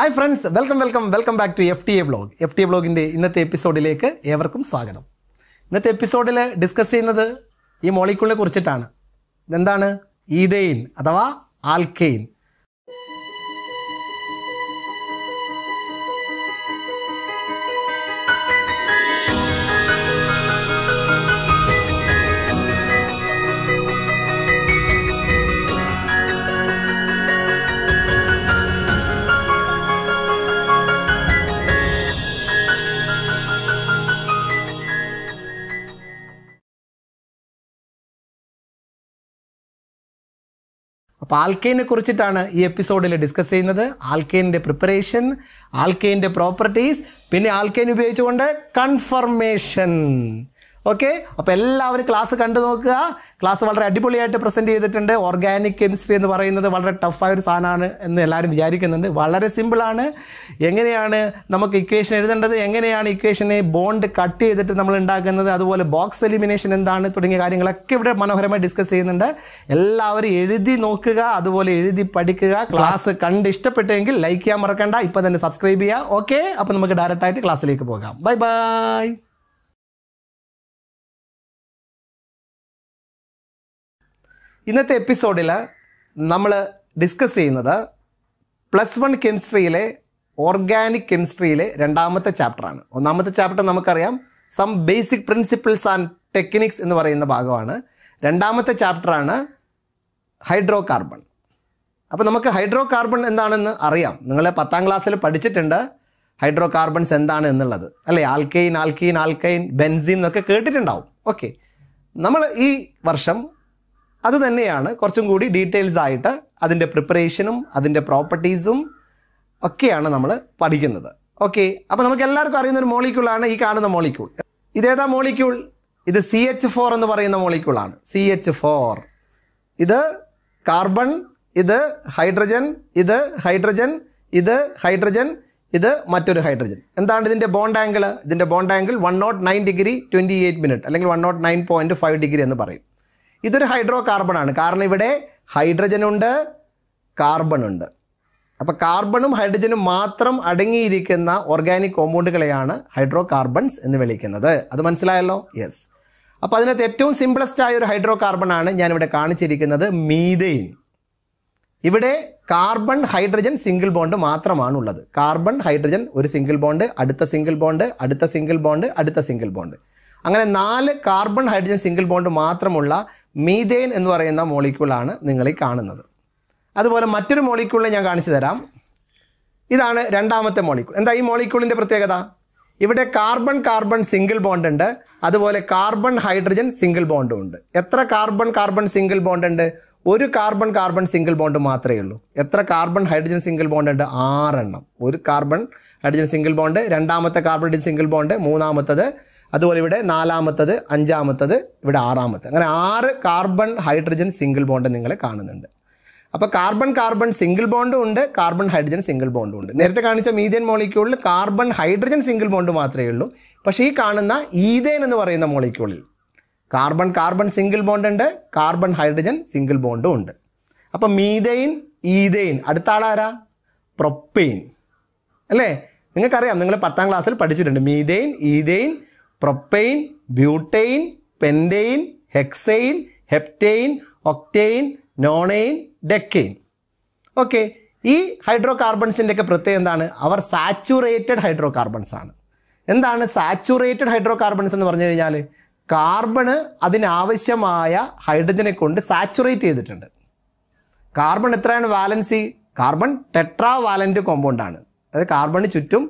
hi friends welcome welcome welcome back to F T A blog F T A ബ്ലോഗിൻ്റെ ഇന്നത്തെ എപ്പിസോഡിലേക്ക് ഏവർക്കും സ്വാഗതം ഇന്നത്തെ എപ്പിസോഡിൽ ഡിസ്കസ് ചെയ്യുന്നത് ഈ മോളിക്കുളിനെ കുറിച്ചിട്ടാണ് എന്താണ് ഈതെയിൻ അഥവാ ആൽക്കെയിൻ അപ്പോൾ ആൽക്കെയിനെ കുറിച്ചിട്ടാണ് ഈ എപ്പിസോഡിൽ ഡിസ്കസ് ചെയ്യുന്നത് ആൽക്കെയിൻ്റെ പ്രിപ്പറേഷൻ ആൽക്കെയിൻ്റെ പ്രോപ്പർട്ടീസ് പിന്നെ ആൽക്കെയിൻ ഉപയോഗിച്ചുകൊണ്ട് കൺഫർമേഷൻ ഓക്കെ അപ്പോൾ എല്ലാവരും ക്ലാസ് കണ്ടു നോക്കുക ക്ലാസ് വളരെ അടിപൊളിയായിട്ട് പ്രസൻറ്റ് ചെയ്തിട്ടുണ്ട് ഓർഗാനിക് കെമിസ്ട്രി എന്ന് പറയുന്നത് വളരെ ടഫായ ഒരു സാധനമാണ് എന്ന് എല്ലാവരും വിചാരിക്കുന്നുണ്ട് വളരെ സിമ്പിളാണ് എങ്ങനെയാണ് നമുക്ക് ഇക്വേഷൻ എഴുതേണ്ടത് എങ്ങനെയാണ് ഇക്വേഷനെ ബോണ്ട് കട്ട് ചെയ്തിട്ട് നമ്മൾ ഉണ്ടാക്കുന്നത് അതുപോലെ ബോക്സ് എലിമിനേഷൻ എന്താണ് തുടങ്ങിയ കാര്യങ്ങളൊക്കെ ഇവിടെ മനോഹരമായി ഡിസ്കസ് ചെയ്യുന്നുണ്ട് എല്ലാവരും എഴുതി നോക്കുക അതുപോലെ എഴുതി പഠിക്കുക ക്ലാസ് കണ്ട് ഇഷ്ടപ്പെട്ടെങ്കിൽ ലൈക്ക് ചെയ്യാൻ മറക്കണ്ട ഇപ്പം തന്നെ സബ്സ്ക്രൈബ് ചെയ്യുക ഓക്കെ അപ്പോൾ നമുക്ക് ഡയറക്റ്റായിട്ട് ക്ലാസ്സിലേക്ക് പോകാം ബൈ ബൈ ഇന്നത്തെ എപ്പിസോഡിൽ നമ്മൾ ഡിസ്കസ് ചെയ്യുന്നത് പ്ലസ് വൺ കെമിസ്ട്രിയിലെ ഓർഗാനിക് കെമിസ്ട്രിയിലെ രണ്ടാമത്തെ ചാപ്റ്ററാണ് ഒന്നാമത്തെ ചാപ്റ്റർ നമുക്കറിയാം some basic principles and techniques എന്ന് പറയുന്ന ഭാഗമാണ് രണ്ടാമത്തെ ചാപ്റ്ററാണ് ഹൈഡ്രോ കാർബൺ അപ്പോൾ നമുക്ക് ഹൈഡ്രോ കാർബൺ എന്താണെന്ന് അറിയാം നിങ്ങൾ പത്താം ക്ലാസ്സിൽ പഠിച്ചിട്ടുണ്ട് ഹൈഡ്രോ കാർബൺസ് എന്താണ് എന്നുള്ളത് അല്ലേ ആൽക്കൈൻ ആൽക്കൈൻ ആൽക്കൈൻ ബെൻസിൻ എന്നൊക്കെ കേട്ടിട്ടുണ്ടാവും ഓക്കെ നമ്മൾ ഈ വർഷം അത് തന്നെയാണ് കുറച്ചും കൂടി ഡീറ്റെയിൽസ് ആയിട്ട് അതിൻ്റെ പ്രിപ്പറേഷനും അതിൻ്റെ പ്രോപ്പർട്ടീസും ഒക്കെയാണ് നമ്മൾ പഠിക്കുന്നത് ഓക്കെ അപ്പോൾ നമുക്ക് എല്ലാവർക്കും അറിയുന്ന ഒരു മോളിക്യൂളാണ് ഈ കാണുന്ന മോളിക്യൂൾ ഇതേതാ മോളിക്യൂൾ ഇത് സി എച്ച് ഫോർ എന്ന് പറയുന്ന മോളിക്യൂളാണ് സി എച്ച് ഫോർ ഇത് കാർബൺ ഇത് ഹൈഡ്രജൻ ഇത് ഹൈഡ്രജൻ ഇത് ഹൈഡ്രജൻ ഇത് മറ്റൊരു ഹൈഡ്രജൻ എന്താണ് ഇതിൻ്റെ ബോണ്ട് ആംഗിൾ ഇതിൻ്റെ bond angle one naught nine degree twenty eight minute അല്ലെങ്കിൽ one naught nine point five degree എന്ന് പറയും ഇതൊരു ഹൈഡ്രോ കാർബണാണ് ആണ് കാരണം ഇവിടെ ഹൈഡ്രജൻ ഉണ്ട് കാർബൺ ഉണ്ട് അപ്പോൾ കാർബണും ഹൈഡ്രജനും മാത്രം അടങ്ങിയിരിക്കുന്ന ഓർഗാനിക് കോമ്പൗണ്ടുകളെയാണ് ഹൈഡ്രോ കാർബൺസ് എന്ന് വിളിക്കുന്നത് അത് മനസ്സിലായല്ലോ യെസ് അപ്പോൾ അതിനകത്ത് ഏറ്റവും സിംപിളസ്റ്റ് ആയ ഒരു ഹൈഡ്രോ കാർബണാണ് ഞാനിവിടെ കാണിച്ചിരിക്കുന്നത് മീതെയിൻ ഇവിടെ കാർബൺ ഹൈഡ്രജൻ സിംഗിൾ ബോണ്ട് മാത്രമാണ് ഉള്ളത് കാർബൺ ഹൈഡ്രജൻ ഒരു സിംഗിൾ ബോണ്ട് അടുത്ത സിംഗിൾ ബോണ്ട് അടുത്ത സിംഗിൾ ബോണ്ട് അടുത്ത സിംഗിൾ ബോണ്ട് അങ്ങനെ നാല് കാർബൺ ഹൈഡ്രജൻ സിംഗിൾ ബോണ്ട് മാത്രമുള്ള മീതേൻ എന്ന് പറയുന്ന മോളിക്യൂളാണ് നിങ്ങളീ കാണുന്നത് അതുപോലെ മറ്റൊരു മോളിക്യൂളിനെ ഞാൻ കാണിച്ചു തരാം ഇതാണ് രണ്ടാമത്തെ മോളിക്യൂൾ എന്താ ഈ മോളിക്യൂളിൻ്റെ പ്രത്യേകത ഇവിടെ കാർബൺ കാർബൺ സിംഗിൾ ബോണ്ട് ഉണ്ട് അതുപോലെ കാർബൺ ഹൈഡ്രജൻ സിംഗിൾ ബോണ്ടും ഉണ്ട് എത്ര കാർബൺ കാർബൺ സിംഗിൾ ബോണ്ട് ഉണ്ട് ഒരു കാർബൺ കാർബൺ സിംഗിൾ ബോണ്ട് മാത്രമേ ഉള്ളൂ എത്ര കാർബൺ ഹൈഡ്രജൻ സിംഗിൾ ബോണ്ട് ഉണ്ട് ആറെണ്ണം ഒരു കാർബൺ ഹൈഡ്രജൻ സിംഗിൾ ബോണ്ട് രണ്ടാമത്തെ കാർബൺ ഹൈഡ്രജൻ സിംഗിൾ ബോണ്ട് മൂന്നാമത്തത് അതുപോലെ ഇവിടെ നാലാമത്തത് അഞ്ചാമത്തത് ഇവിടെ ആറാമത്തത് അങ്ങനെ ആറ് കാർബൺ ഹൈഡ്രജൻ സിംഗിൾ ബോണ്ട് നിങ്ങൾ കാണുന്നുണ്ട് അപ്പോൾ കാർബൺ കാർബൺ സിംഗിൾ ബോണ്ടും ഉണ്ട് കാർബൺ ഹൈഡ്രജൻ സിംഗിൾ ബോണ്ടും ഉണ്ട് നേരത്തെ കാണിച്ച മീഥേൻ മോളിക്യൂളിൽ കാർബൺ ഹൈഡ്രജൻ സിംഗിൾ ബോണ്ട് മാത്രമേ ഉള്ളൂ പക്ഷേ ഈ കാണുന്ന ഈതേൻ എന്ന് പറയുന്ന മോളിക്യൂളിൽ കാർബൺ കാർബൺ സിംഗിൾ ബോണ്ട് ഉണ്ട് കാർബൺ ഹൈഡ്രജൻ സിംഗിൾ ബോണ്ടും ഉണ്ട് അപ്പം മീതെയിൻ ഈതെയിൻ അടുത്ത ആളാരാ പ്രൊപ്പെയിൻ അല്ലേ നിങ്ങൾക്കറിയാം നിങ്ങൾ പത്താം ക്ലാസ്സിൽ പഠിച്ചിട്ടുണ്ട് methane ethane propane butane pentane hexane heptane octane nonane decane okay ഈ ഹൈഡ്രോ കാർബൺസിൻ്റെയൊക്കെ പ്രത്യേകം എന്താണ് അവർ സാച്ചുറേറ്റഡ് ഹൈഡ്രോ കാർബൺസ് ആണ് എന്താണ് സാച്ചുറേറ്റഡ് ഹൈഡ്രോ കാർബൺസ് എന്ന് പറഞ്ഞു കഴിഞ്ഞാൽ കാർബണ് അതിനാവശ്യമായ ഹൈഡ്രജനെ കൊണ്ട് സാച്ചുറേറ്റ് ചെയ്തിട്ടുണ്ട് കാർബൺ എത്രയാണ് വാലൻസി കാർബൺ ടെട്രാ വാലൻ്റ് ആണ് അതായത് കാർബണിന് ചുറ്റും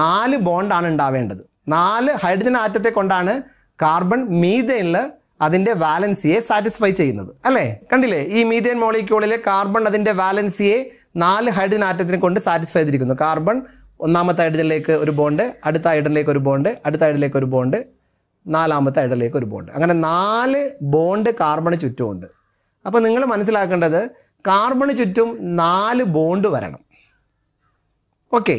നാല് ബോണ്ടാണ് ഉണ്ടാവേണ്ടത് നാല് ഹൈഡ്രജൻ ആറ്റത്തെ കൊണ്ടാണ് കാർബൺ മീതേനിൽ അതിൻ്റെ വാലൻസിയെ സാറ്റിസ്ഫൈ ചെയ്യുന്നത് അല്ലേ കണ്ടില്ലേ ഈ മീതേൻ മോളിക്യൂളിൽ കാർബൺ അതിൻ്റെ വാലൻസിയെ നാല് ഹൈഡ്രജൻ ആറ്റത്തിനെ കൊണ്ട് സാറ്റിസ്ഫൈ ചെയ്തിരിക്കുന്നു കാർബൺ ഒന്നാമത്തെ ഹൈഡ്രജനിലേക്ക് ഒരു ബോണ്ട് അടുത്ത ഹൈഡ്രനിലേക്ക് ഒരു ബോണ്ട് അടുത്ത ഹൈഡ്രജനിലേക്ക് ഒരു ബോണ്ട് നാലാമത്തെ ഹൈഡ്രജനിലേക്ക് ഒരു ബോണ്ട് അങ്ങനെ നാല് ബോണ്ട് കാർബണ് ചുറ്റുമുണ്ട് അപ്പോൾ നിങ്ങൾ മനസ്സിലാക്കേണ്ടത് കാർബണ് ചുറ്റും നാല് ബോണ്ട് വരണം ഓക്കേ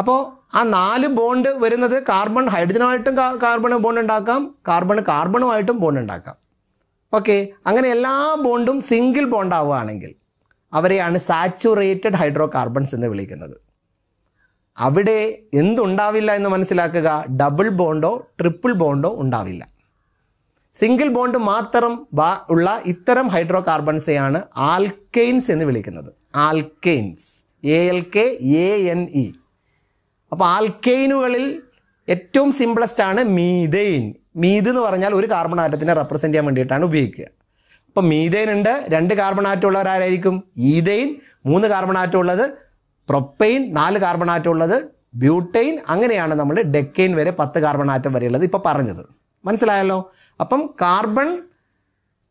അപ്പോൾ ആ നാല് ബോണ്ട് വരുന്നത് കാർബൺ ഹൈഡ്രജനുമായിട്ടും കാർബൺ ബോണ്ട് ഉണ്ടാക്കാം കാർബൺ കാർബണുമായിട്ടും ബോണ്ട് ഉണ്ടാക്കാം ഓക്കെ അങ്ങനെ എല്ലാ ബോണ്ടും സിംഗിൾ ബോണ്ട് ആവുകയാണെങ്കിൽ അവരെയാണ് സാച്ചുറേറ്റഡ് ഹൈഡ്രോ കാർബൺസ് എന്ന് വിളിക്കുന്നത് അവിടെ എന്തുണ്ടാവില്ല എന്ന് മനസ്സിലാക്കുക ഡബിൾ ബോണ്ടോ ട്രിപ്പിൾ ബോണ്ടോ ഉണ്ടാവില്ല സിംഗിൾ ബോണ്ട് മാത്രം ഉള്ള ഇത്തരം ഹൈഡ്രോ കാർബൺസെയാണ് ആൽക്കെയിൻസ് എന്ന് വിളിക്കുന്നത് alkanes A L K A N E അപ്പോൾ ആൽക്കെയിനുകളിൽ ഏറ്റവും സിംപ്ലസ്റ്റ് ആണ് മീതെയിൻ മീത് എന്ന് പറഞ്ഞാൽ ഒരു കാർബൺ ആറ്റത്തിനെ റെപ്രസെൻ്റ് ചെയ്യാൻ വേണ്ടിയിട്ടാണ് ഉപയോഗിക്കുക അപ്പോൾ മീതെയിൻ ഉണ്ട് രണ്ട് കാർബൺ ആറ്റം ഉള്ളവരായിരിക്കും ഈതെയിൻ മൂന്ന് കാർബൺ ആറ്റം ഉള്ളത് പ്രൊപ്പെയിൻ നാല് കാർബൺ ആറ്റം ഉള്ളത് ബ്യൂട്ടെയിൻ അങ്ങനെയാണ് നമ്മൾ ഡെക്കെയിൻ വരെ പത്ത് കാർബൺ ആറ്റം വരെയുള്ളത് ഇപ്പോൾ പറഞ്ഞത് മനസ്സിലായല്ലോ അപ്പം കാർബൺ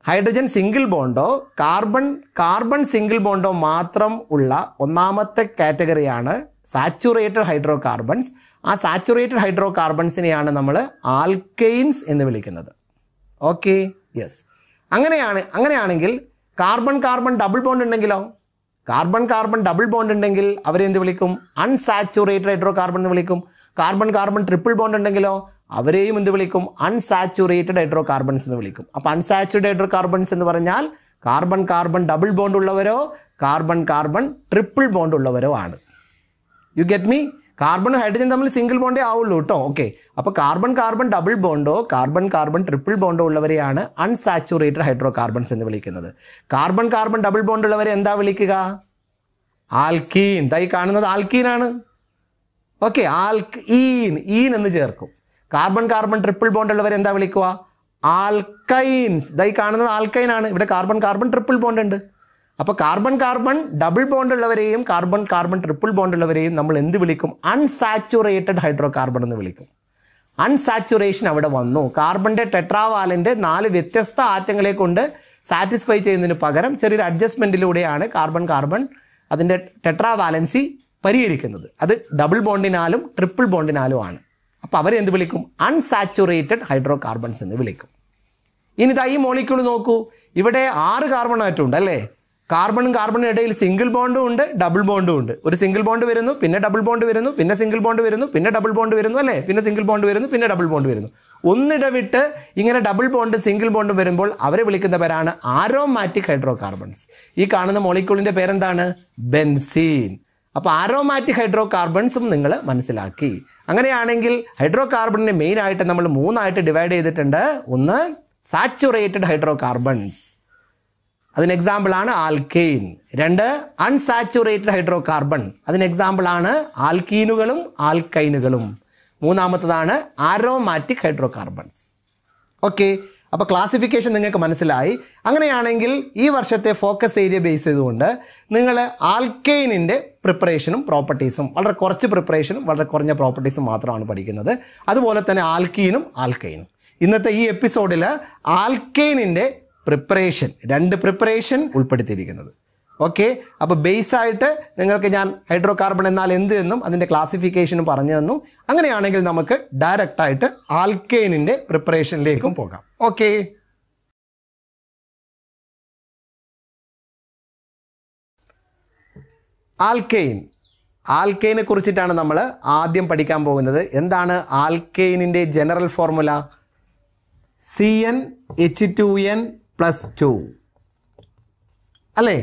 ഹൈഡ്രജൻ സിംഗിൾ ബോണ്ടോ കാർബൺ കാർബൺ സിംഗിൾ ബോണ്ടോ മാത്രം ഉള്ള ഒന്നാമത്തെ കാറ്റഗറിയാണ് സാച്ചുറേറ്റഡ് ഹൈഡ്രോ കാർബൺസ് ആ സാച്ചുറേറ്റഡ് ഹൈഡ്രോ കാർബൺസിനെയാണ് നമ്മൾ ആൽക്കെയിൻസ് എന്ന് വിളിക്കുന്നത് ഓക്കെ യെസ് അങ്ങനെയാണ് അങ്ങനെയാണെങ്കിൽ കാർബൺ കാർബൺ ഡബിൾ ബോണ്ട് ഉണ്ടെങ്കിലോ കാർബൺ കാർബൺ ഡബിൾ ബോണ്ട് ഉണ്ടെങ്കിൽ അവരെന്ത് വിളിക്കും അൺസാച്ചുറേറ്റഡ് ഹൈഡ്രോ കാർബൺ എന്ന് വിളിക്കും കാർബൺ കാർബൺ ട്രിപ്പിൾ ബോണ്ട് ഉണ്ടെങ്കിലോ അവരെയും എന്ത് വിളിക്കും അൺസാച്ചുറേറ്റഡ് ഹൈഡ്രോ കാർബൺസ് എന്ന് വിളിക്കും അപ്പോൾ അൺസാച്ചുറേറ്റഡ് ഹൈഡ്രോ കാർബൺസ് എന്ന് പറഞ്ഞാൽ കാർബൺ കാർബൺ ഡബിൾ ബോണ്ട് ഉള്ളവരോ കാർബൺ കാർബൺ ട്രിപ്പിൾ ബോണ്ട് ഉള്ളവരോ ആണ് you get me carbon hydrogen തമ്മിൽ സിംഗിൾ ബോണ്ടേ ആവുള്ളൂ കേട്ടോ ഓക്കെ അപ്പോൾ കാർബൺ കാർബൺ ഡബിൾ ബോണ്ടോ കാർബൺ കാർബൺ ട്രിപ്പിൾ ബോണ്ടോ ഉള്ളവരെയാണ് അൺസാച്ചുറേറ്റഡ് ഹൈഡ്രോ കാർബൺസ് എന്ന് വിളിക്കുന്നത് കാർബൺ കാർബൺ ഡബിൾ ബോണ്ട് ഉള്ളവരെ എന്താ വിളിക്കുക ആൽക്കീൻ തൈ കാണുന്നത് ആൽക്കീനാണ് ഓക്കെ ആൽക്കീൻ ഈൻ ഈൻ എന്ന് ചേർക്കും കാർബൺ കാർബൺ ട്രിപ്പിൾ ബോണ്ട് ഉള്ളവരെ എന്താ വിളിക്കുക ആൽക്കൈൻസ് ദൈ കാണുന്നത് ആൽക്കൈൻ ആണ് ഇവിടെ കാർബൺ കാർബൺ ട്രിപ്പിൾ ബോണ്ട് ഉണ്ട് അപ്പോൾ carbon carbon double bond carbon carbon triple bond നമ്മൾ എന്ത് വിളിക്കും അൺസാച്ചുറേറ്റഡ് ഹൈഡ്രോ കാർബൺ എന്ന് വിളിക്കും അൺസാച്ചുറേഷൻ അവിടെ വന്നു കാർബണിൻ്റെ ടെട്രാവാലിൻ്റെ നാല് വ്യത്യസ്ത ആറ്റങ്ങളെ കൊണ്ട് സാറ്റിസ്ഫൈ ചെയ്യുന്നതിന് പകരം ചെറിയൊരു അഡ്ജസ്റ്റ്മെൻറ്റിലൂടെയാണ് കാർബൺ കാർബൺ അതിൻ്റെ ടെട്രാവാലൻസി പരിഹരിക്കുന്നത് അത് ഡബിൾ ബോണ്ടിനാലും ട്രിപ്പിൾ ബോണ്ടിനാലും ആണ് അപ്പോൾ അവരെ വിളിക്കും അൺസാച്ചുറേറ്റഡ് ഹൈഡ്രോ കാർബൺസ് എന്ന് വിളിക്കും ഇനി ഇതാ ഈ മോളിക്യൂൾ നോക്കൂ ഇവിടെ ആറ് കാർബൺ ആറ്റം ഉണ്ട് അല്ലേ കാർബണും കാർബണും ഇടയിൽ സിംഗിൾ ബോണ്ടും ഉണ്ട് ഡബിൾ ബോണ്ടും ഉണ്ട് ഒരു സിംഗിൾ ബോണ്ട് വരുന്നു പിന്നെ ഡബിൾ ബോണ്ട് വരുന്നു പിന്നെ സിംഗിൾ ബോണ്ട് വരുന്നു പിന്നെ ഡബിൾ ബോണ്ട് വരുന്നു അല്ലേ പിന്നെ സിംഗിൾ ബോണ്ട് വരുന്നു പിന്നെ ഡബിൾ ബോണ്ട് വരുന്നു ഒന്നിടവിട്ട് ഇങ്ങനെ ഡബിൾ ബോണ്ട് സിംഗിൾ ബോണ്ടും വരുമ്പോൾ അവരെ വിളിക്കുന്ന പേരാണ് ആരോമാറ്റിക് ഹൈഡ്രോ കാർബൺസ് ഈ കാണുന്ന മോളിക്യൂളിൻ്റെ പേരെന്താണ് ബെൻസീൻ അപ്പോൾ ആരോമാറ്റിക് ഹൈഡ്രോ കാർബൺസും നിങ്ങൾ മനസ്സിലാക്കി അങ്ങനെയാണെങ്കിൽ ഹൈഡ്രോ കാർബണിനെ മെയിനായിട്ട് നമ്മൾ മൂന്നായിട്ട് ഡിവൈഡ് ചെയ്തിട്ടുണ്ട് ഒന്ന് സാച്ചുറേറ്റഡ് ഹൈഡ്രോ കാർബൺസ് അതിന് എക്സാമ്പിൾ ആണ് ആൽക്കെയിൻ രണ്ട് അൺസാച്ചുറേറ്റഡ് ഹൈഡ്രോ കാർബൺ അതിന് എക്സാമ്പിൾ ആണ് ആൽക്കീനുകളും ആൽക്കൈനുകളും മൂന്നാമത്തതാണ് ആരോമാറ്റിക് ഹൈഡ്രോ കാർബൺസ് ഓക്കെ അപ്പോൾ ക്ലാസിഫിക്കേഷൻ നിങ്ങൾക്ക് മനസ്സിലായി അങ്ങനെയാണെങ്കിൽ ഈ വർഷത്തെ ഫോക്കസ് ഏരിയ ബേസ് ചെയ്തുകൊണ്ട് നിങ്ങൾ ആൽക്കെയിനിൻ്റെ പ്രിപ്പറേഷനും പ്രോപ്പർട്ടീസും വളരെ കുറച്ച് പ്രിപ്പറേഷനും വളരെ കുറഞ്ഞ പ്രോപ്പർട്ടീസും മാത്രമാണ് പഠിക്കുന്നത് അതുപോലെ തന്നെ ആൽക്കീനും ആൽക്കൈനും ഇന്നത്തെ ഈ എപ്പിസോഡിൽ ആൽക്കെയിനിൻ്റെ പ്രിപ്പറേഷൻ രണ്ട് പ്രിപ്പറേഷൻ ഉൾപ്പെടുത്തിയിരിക്കുന്നത് ഓക്കെ അപ്പോൾ ബേസായിട്ട് നിങ്ങൾക്ക് ഞാൻ ഹൈഡ്രോ കാർബൺ എന്നാൽ എന്ത് എന്നും അതിൻ്റെ ക്ലാസിഫിക്കേഷനും പറഞ്ഞു തന്നു അങ്ങനെയാണെങ്കിൽ നമുക്ക് ഡയറക്റ്റായിട്ട് ആൽക്കെയിനിൻ്റെ പ്രിപ്പറേഷനിലേക്കും പോകാം ഓക്കെ ആൽക്കെയിൻ ആൽക്കെയിനെ കുറിച്ചിട്ടാണ് നമ്മൾ ആദ്യം പഠിക്കാൻ പോകുന്നത് എന്താണ് ആൽക്കെയിനിൻ്റെ general formula C N H two N plus two അല്ലേ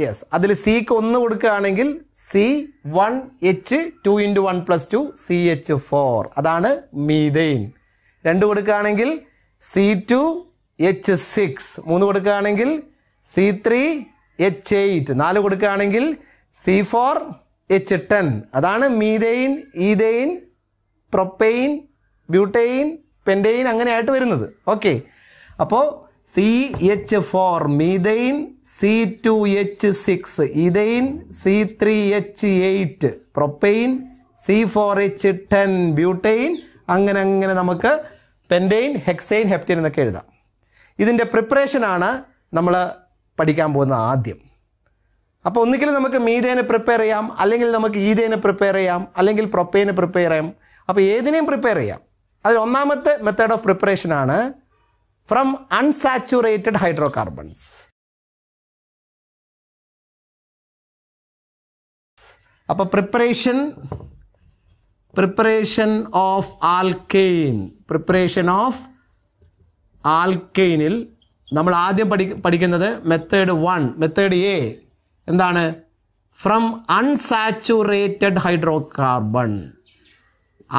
യെസ് അതിൽ സിക്ക് ഒന്ന് കൊടുക്കുകയാണെങ്കിൽ C one H two into one plus two C H four അതാണ് മീതെയിൻ രണ്ട് കൊടുക്കുകയാണെങ്കിൽ സി ടു എച്ച് സിക്സ് മൂന്ന് കൊടുക്കുകയാണെങ്കിൽ സി ത്രീ എച്ച് എയ്റ്റ് നാല് കൊടുക്കുകയാണെങ്കിൽ സി ഫോർ എച്ച് ടെൻ അതാണ് methane ethane propane butane pentane അങ്ങനെയായിട്ട് വരുന്നത് ഓക്കെ അപ്പോൾ C H four methane C two H six ethane C three H eight propane C four H ten butane അങ്ങനെ അങ്ങനെ നമുക്ക് pentane hexane heptane എന്നൊക്കെ എഴുതാം ഇതിൻ്റെ പ്രിപ്പറേഷനാണ് നമ്മൾ പഠിക്കാൻ പോകുന്ന ആദ്യം അപ്പോൾ ഒന്നുകിൽ നമുക്ക് മീതേനെ പ്രിപ്പയർ ചെയ്യാം അല്ലെങ്കിൽ നമുക്ക് ഈതേനെ പ്രിപ്പയർ ചെയ്യാം അല്ലെങ്കിൽ പ്രൊപ്പേനെ പ്രിപ്പയർ ചെയ്യാം അപ്പോൾ ഏതിനെയും പ്രിപ്പയർ ചെയ്യാം അതിൽ ഒന്നാമത്തെ മെത്തേഡ് ഓഫ് പ്രിപ്പറേഷനാണ് ഫ്രം അൺസാച്ചുറേറ്റഡ് ഹൈഡ്രോ കാർബൺസ് അപ്പോൾ preparation preparation of alkane preparation of ആൽക്കെയിനിൽ നമ്മൾ ആദ്യം പഠി പഠിക്കുന്നത് മെത്തേഡ് വൺ മെത്തേഡ് എ എന്താണ് ഫ്രം അൺസാച്ചുറേറ്റഡ് ഹൈഡ്രോ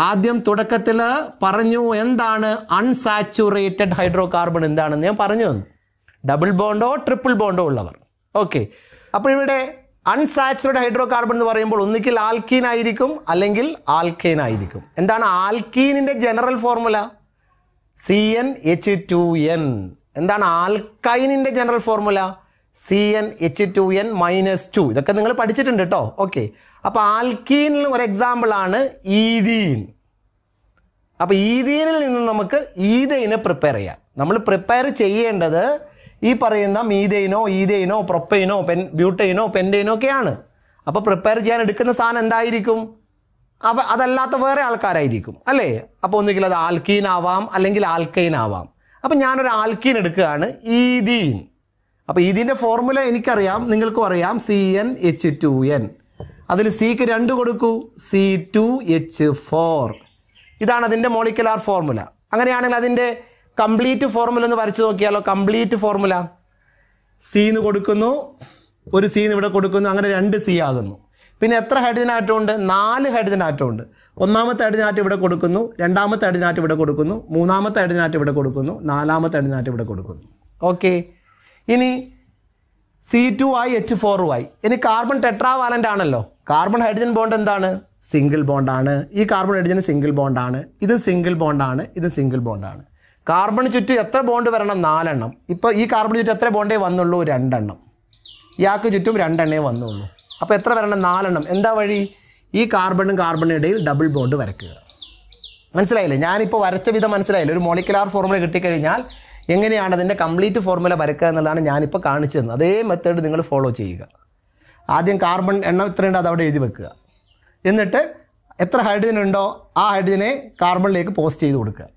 ആദ്യം തുടക്കത്തിൽ പറഞ്ഞു എന്താണ് അൺസാച്ചുറേറ്റഡ് ഹൈഡ്രോ കാർബൺ എന്താണെന്ന് ഞാൻ പറഞ്ഞു തന്നു ഡബിൾ ബോണ്ടോ ട്രിപ്പിൾ ബോണ്ടോ ഉള്ളവർ ഓക്കെ അപ്പോൾ ഇവിടെ അൺസാച്ചുറേറ്റഡ് ഹൈഡ്രോ കാർബൺ എന്ന് പറയുമ്പോൾ ഒന്നുകിൽ ആൽക്കീൻ ആയിരിക്കും അല്ലെങ്കിൽ ആൽക്കെയിൻ ആയിരിക്കും എന്താണ് ആൽക്കീനിൻ്റെ general formula C N H two N എന്താണ് ആൽക്കൈനിൻ്റെ general formula C N H two N minus two ഇതൊക്കെ നിങ്ങൾ പഠിച്ചിട്ടുണ്ട് കേട്ടോ ഓക്കെ അപ്പോൾ ആൽക്കീനിൽ ഒരു എക്സാമ്പിളാണ് ഈദീൻ അപ്പോൾ ഈദീനിൽ നിന്ന് നമുക്ക് ഈദൈനെ പ്രിപ്പയർ ചെയ്യാം നമ്മൾ പ്രിപ്പയർ ചെയ്യേണ്ടത് ഈ പറയുന്ന മീതൈനോ ഈദൈനോ പ്രൊപ്പൈനോ പെൻ ബ്യൂട്ടൈനോ പെൻഡൈനോ ഒക്കെയാണ് അപ്പോൾ പ്രിപ്പയർ ചെയ്യാൻ എടുക്കുന്ന സാധനം എന്തായിരിക്കും അവ അതല്ലാത്ത വേറെ ആൾക്കാരായിരിക്കും അല്ലേ അപ്പോൾ ഒന്നുകിൽ അത് ആൽക്കീൻ ആവാം അല്ലെങ്കിൽ ആൽക്കൈൻ ആവാം അപ്പം ഞാനൊരു ആൽക്കീൻ എടുക്കുകയാണ് ഈദീൻ അപ്പോൾ ഇതിൻ്റെ ഫോർമുല എനിക്കറിയാം നിങ്ങൾക്കും അറിയാം C N H two N അതിൽ സിക്ക് രണ്ട് കൊടുക്കൂ സി ടു എച്ച് ഫോർ ഇതാണ് അതിൻ്റെ മോളിക്കുലാർ ഫോർമുല അങ്ങനെയാണെങ്കിൽ അതിൻ്റെ കംപ്ലീറ്റ് ഫോർമുല ഒന്ന് വരച്ച് നോക്കിയാലോ കംപ്ലീറ്റ് ഫോർമുല സീന്ന് കൊടുക്കുന്നു ഒരു സീന്ന് ഇവിടെ കൊടുക്കുന്നു അങ്ങനെ രണ്ട് സി ആകുന്നു പിന്നെ എത്ര ഹൈഡ്രജൻ ആറ്റം ഉണ്ട് നാല് ഹൈഡ്രജൻ ആറ്റം ഉണ്ട് ഒന്നാമത്തെ ഹൈഡ്രജൻ ആറ്റം ഇവിടെ കൊടുക്കുന്നു രണ്ടാമത്തെ ഹൈഡ്രജൻ ആറ്റം ഇവിടെ കൊടുക്കുന്നു മൂന്നാമത്തെ ഹൈഡ്രജൻ ആറ്റം ഇവിടെ കൊടുക്കുന്നു നാലാമത്തെ ഹൈഡ്രജൻ ആറ്റം ഇവിടെ കൊടുക്കുന്നു ഓക്കെ ഇനി സി ടു ആയി എച്ച് ഫോറുമായി ഇനി കാർബൺ ടെട്രാവാലൻ്റ് ആണല്ലോ കാർബൺ ഹൈഡ്രജൻ ബോണ്ട് എന്താണ് സിംഗിൾ ബോണ്ടാണ് ഈ കാർബൺ ഹൈഡ്രജൻ സിംഗിൾ ബോണ്ടാണ് ഇത് സിംഗിൾ ബോണ്ടാണ് ഇത് സിംഗിൾ ബോണ്ടാണ് കാർബൺ ചുറ്റും എത്ര ബോണ്ട് വരണം നാലെണ്ണം ഇപ്പോൾ ഈ കാർബൺ ചുറ്റും എത്ര ബോണ്ടേ വന്നുള്ളൂ രണ്ടെണ്ണം ഇയാൾക്ക് ചുറ്റും രണ്ടെണ്ണേ വന്നുള്ളൂ അപ്പോൾ എത്ര വരണം നാലെണ്ണം എന്താ വഴി ഈ കാർബണും കാർബണും ഇടയിൽ ഡബിൾ ബോണ്ട് വരയ്ക്കുക മനസ്സിലായില്ലേ ഞാനിപ്പോൾ വരച്ച വിധം മനസ്സിലായില്ല ഒരു മോളിക്കുലാർ ഫോർമുല കിട്ടിക്കഴിഞ്ഞാൽ എങ്ങനെയാണ് അതിൻ്റെ കംപ്ലീറ്റ് ഫോർമുല വരക്കുക എന്നുള്ളതാണ് ഞാനിപ്പോൾ കാണിച്ചു തന്നത് അതേ മെത്തേഡ് നിങ്ങൾ ഫോളോ ചെയ്യുക ആദ്യം കാർബൺ എണ്ണം ഇത്രയുണ്ട് അത് അവിടെ എഴുതി വെക്കുക എന്നിട്ട് എത്ര ഹൈഡ്രജൻ ഉണ്ടോ ആ ഹൈഡ്രജനെ കാർബണിലേക്ക് പോസ്റ്റ് ചെയ്ത് കൊടുക്കുക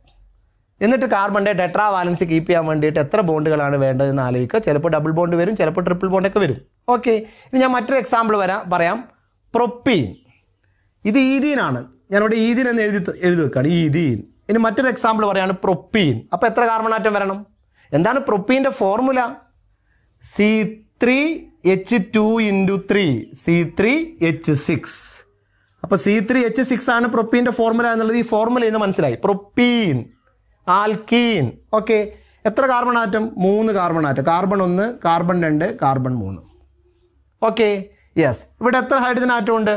എന്നിട്ട് കാർബണിൻ്റെ ടെട്രാ വാലൻസ് കീപ്പ് ചെയ്യാൻ വേണ്ടിയിട്ട് എത്ര ബോണ്ടുകളാണ് വേണ്ടതെന്ന് ആലോചിക്കുക ചിലപ്പോൾ ഡബിൾ ബോണ്ട് വരും ചിലപ്പോൾ ട്രിപ്പിൾ ബോണ്ടൊക്കെ വരും ഓക്കെ ഇനി ഞാൻ മറ്റൊരു എക്സാമ്പിൾ വരാം പറയാം പ്രൊപ്പീൻ ഇത് ഈദീനാണ് ഞാനിവിടെ ഈദീൻ എന്ന് എഴുതി എഴുതി വെക്കുകയാണ് ഈദീൻ ഇനി മറ്റൊരു എക്സാമ്പിൾ പറയാണ് പ്രൊപ്പീൻ അപ്പോൾ എത്ര കാർബൺ ആറ്റം വരണം എന്താണ് പ്രൊപ്പീൻ്റെ formula C three H two into three C three H six അപ്പോൾ സി ത്രീ എച്ച് സിക്സ് ആണ് പ്രൊപ്പീൻ്റെ ഫോർമുല എന്നുള്ളത് ഈ ഫോർമുല ഇന്ന് മനസ്സിലായി പ്രൊപ്പീൻ ആൽക്കീൻ ഓക്കെ എത്ര കാർബൺ ആറ്റം മൂന്ന് കാർബൺ ആറ്റം കാർബൺ ഒന്ന് കാർബൺ രണ്ട് കാർബൺ മൂന്ന് ഓക്കെ യെസ് ഇവിടെ എത്ര ഹൈഡ്രജൻ ആറ്റം ഉണ്ട്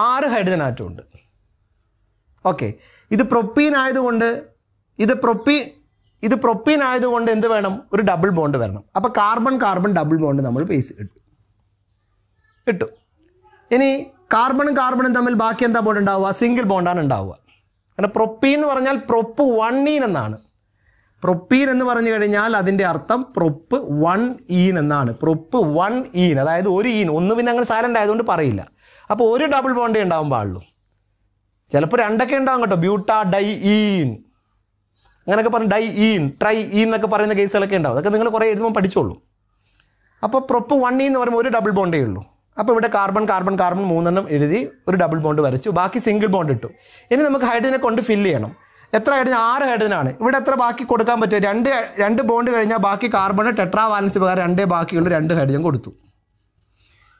ആറ് ഹൈഡ്രജൻ ആറ്റം ഉണ്ട് ഓക്കെ ഇത് പ്രൊപ്പീൻ ആയതുകൊണ്ട് ഇത് പ്രൊപ്പീൻ ഇത് പ്രൊപ്പീൻ ആയതുകൊണ്ട് എന്ത് വേണം ഒരു ഡബിൾ ബോണ്ട് വരണം അപ്പോൾ കാർബൺ കാർബൺ ഡബിൾ ബോണ്ട് നമ്മൾ ഫേസ് ഇട്ടു ഇട്ടു ഇനി കാർബണും കാർബണും തമ്മിൽ ബാക്കി എന്താ ബോണ്ട് ഉണ്ടാവുക സിംഗിൾ ബോണ്ടാണ് ഉണ്ടാവുക കാരണം പ്രൊപ്പീൻ എന്ന് പറഞ്ഞാൽ പ്രൊപ്പ് വണ്ണീൻ എന്നാണ് പ്രൊപ്പീൻ എന്ന് പറഞ്ഞു കഴിഞ്ഞാൽ അതിൻ്റെ അർത്ഥം പ്രൊപ്പ് വൺ ഈൻ എന്നാണ് പ്രൊപ്പ് വൺ ഈൻ അതായത് ഒരു ഈൻ ഒന്ന് പിന്നെ അങ്ങനെ സാലൻ്റ് ആയതുകൊണ്ട് പറയില്ല അപ്പോൾ ഒരു ഡബിൾ ബോണ്ടേ ഉണ്ടാവാൻ പാടുള്ളൂ ചിലപ്പോൾ രണ്ടൊക്കെ ഉണ്ടാവും കേട്ടോ ബ്യൂട്ടാ ഡൈ ഈൻ അങ്ങനെയൊക്കെ പറഞ്ഞ് ഡൈ ഈൻ ട്രൈ ഈൻ എന്നൊക്കെ പറയുന്ന കേസുകളൊക്കെ ഉണ്ടാവും അതൊക്കെ നിങ്ങൾ കുറേ എഴുതുമ്പോൾ പഠിച്ചോളൂ അപ്പോൾ പ്രൊപ്പ് വൺ എന്ന് പറയുമ്പോൾ ഒരു ഡബിൾ ബോണ്ടേ ഉള്ളൂ അപ്പോൾ ഇവിടെ കാർബൺ കാർബൺ കാർബൺ മൂന്നെണ്ണം എഴുതി ഒരു ഡബിൾ ബോണ്ട് വരച്ചു ബാക്കി സിംഗിൾ ബോണ്ട് ഇട്ടു ഇനി നമുക്ക് ഹൈഡ്രജനെ കൊണ്ട് ഫില്ല് ചെയ്യണം എത്ര ഹൈഡ്രജൻ ആറ് ഹൈഡ്രജനാണ് ഇവിടെ എത്ര ബാക്കി കൊടുക്കാൻ പറ്റും രണ്ട് രണ്ട് ബോണ്ട് കഴിഞ്ഞാൽ ബാക്കി കാർബൺ ടെട്രാ വാലൻസ് പ്രകാരം രണ്ടേ ബാക്കിയുള്ള രണ്ട് ഹൈഡ്രജൻ കൊടുത്തു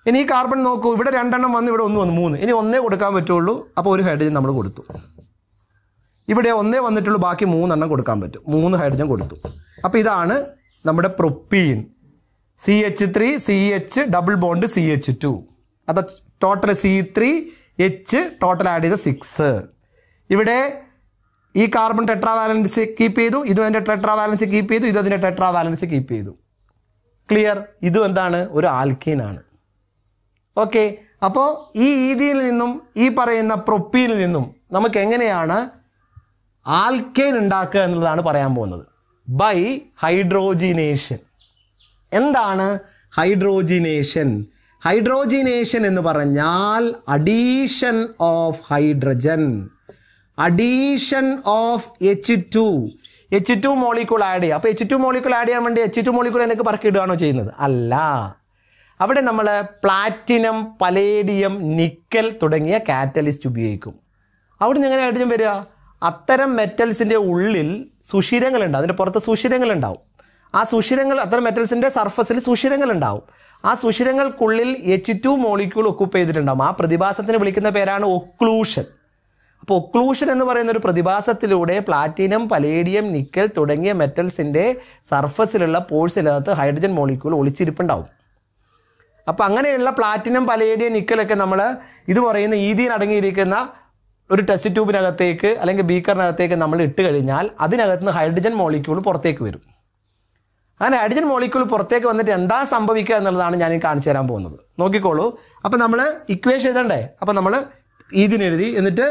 ഇനി ഈ കാർബൺ നോക്കൂ ഇവിടെ രണ്ടെണ്ണം വന്ന് ഇവിടെ ഒന്ന് വന്നു മൂന്ന് ഇനി ഒന്നേ കൊടുക്കാൻ പറ്റുള്ളൂ അപ്പോൾ ഒരു ഹൈഡ്രജൻ നമ്മൾ കൊടുത്തു ഇവിടെ ഒന്നേ വന്നിട്ടുള്ളൂ ബാക്കി മൂന്നെണ്ണം കൊടുക്കാൻ പറ്റും മൂന്ന് ഹൈഡ്രജൻ കൊടുത്തു അപ്പോൾ ഇതാണ് നമ്മുടെ propene C H three C H double bond C H two അത് total C three H total add ചെയ്ത സിക്സ് ഇവിടെ ഈ കാർബൺ ടെട്രാ വാലൻസ് കീപ്പ് ചെയ്തു ഇതും അതിൻ്റെ ടെട്രാ വാലൻസ് കീപ്പ് ചെയ്തു ഇത് അതിൻ്റെ ടെട്രാ വാലൻസ് കീപ്പ് ചെയ്തു ക്ലിയർ ഇതും എന്താണ് ഒരു ആൽക്കീനാണ് ഓക്കെ അപ്പോൾ ഈ ഈതിയിൽ നിന്നും ഈ പറയുന്ന പ്രൊപ്പീനിൽ നിന്നും നമുക്ക് എങ്ങനെയാണ് ആൽക്കെയിൻ ഉണ്ടാക്കുക എന്നുള്ളതാണ് പറയാൻ പോകുന്നത് ബൈ ഹൈഡ്രോജിനേഷൻ എന്താണ് ഹൈഡ്രോജിനേഷൻ ഹൈഡ്രോജിനേഷൻ എന്ന് പറഞ്ഞാൽ addition of hydrogen addition of H two H two molecule add ചെയ്യുക അപ്പോൾ എച്ച് ടു മോളിക്യൂൾ ആഡ് ചെയ്യാൻ വേണ്ടി എച്ച് ടു മോളിക്യൂൾ എനിക്ക് പറക്കിയിടുകയാണോ ചെയ്യുന്നത് അല്ല അവിടെ നമ്മൾ പ്ലാറ്റിനം പലേഡിയം നിക്കൽ തുടങ്ങിയ കാറ്റലിസ്റ്റ് ഉപയോഗിക്കും അവിടെ നിന്ന് എങ്ങനെ ഹൈഡ്രജൻ വരിക അത്തരം മെറ്റൽസിൻ്റെ ഉള്ളിൽ സുഷിരങ്ങളുണ്ട് അതിൻ്റെ പുറത്ത് സുഷിരങ്ങളുണ്ടാവും ആ സുഷിരങ്ങൾ അത്തരം മെറ്റൽസിൻ്റെ സർഫസിൽ സുഷിരങ്ങളുണ്ടാവും ആ സുഷിരങ്ങൾക്കുള്ളിൽ എച്ച് ടു മോളിക്യൂൾ ഒക്കുപ്പ് ചെയ്തിട്ടുണ്ടാവും ആ പ്രതിഭാസത്തിന് വിളിക്കുന്ന പേരാണ് ഒക്ലൂഷൻ അപ്പോൾ ഒക്ലൂഷൻ എന്ന് പറയുന്ന ഒരു പ്രതിഭാസത്തിലൂടെ പ്ലാറ്റിനം പലേഡിയം നിക്കൽ തുടങ്ങിയ മെറ്റൽസിൻ്റെ സർഫസിലുള്ള പോഴ്സിനകത്ത് ഹൈഡ്രജൻ മോളിക്യൂൾ ഒളിച്ചിരിപ്പുണ്ടാവും അപ്പോൾ അങ്ങനെയുള്ള പ്ലാറ്റിനം പലേഡിയം നിക്കലൊക്കെ നമ്മൾ ഇത് പറയുന്ന ഈതിയിൽ അടങ്ങിയിരിക്കുന്ന ഒരു ടെസ്റ്റ് ട്യൂബിനകത്തേക്ക് അല്ലെങ്കിൽ ബീക്കറിനകത്തേക്ക് നമ്മൾ ഇട്ട് കഴിഞ്ഞാൽ അതിനകത്ത് നിന്ന് ഹൈഡ്രജൻ മോളിക്യൂൾ പുറത്തേക്ക് വരും അങ്ങനെ ഹൈഡ്രജൻ മോളിക്യൂൾ പുറത്തേക്ക് വന്നിട്ട് എന്താ സംഭവിക്കുക എന്നുള്ളതാണ് ഞാൻ കാണിച്ചു തരാൻ പോകുന്നത് നോക്കിക്കോളൂ അപ്പോൾ നമ്മൾ ഇക്വേഷൻ എഴുതണ്ടേ അപ്പോൾ നമ്മൾ ഇതിനെഴുതി എന്നിട്ട്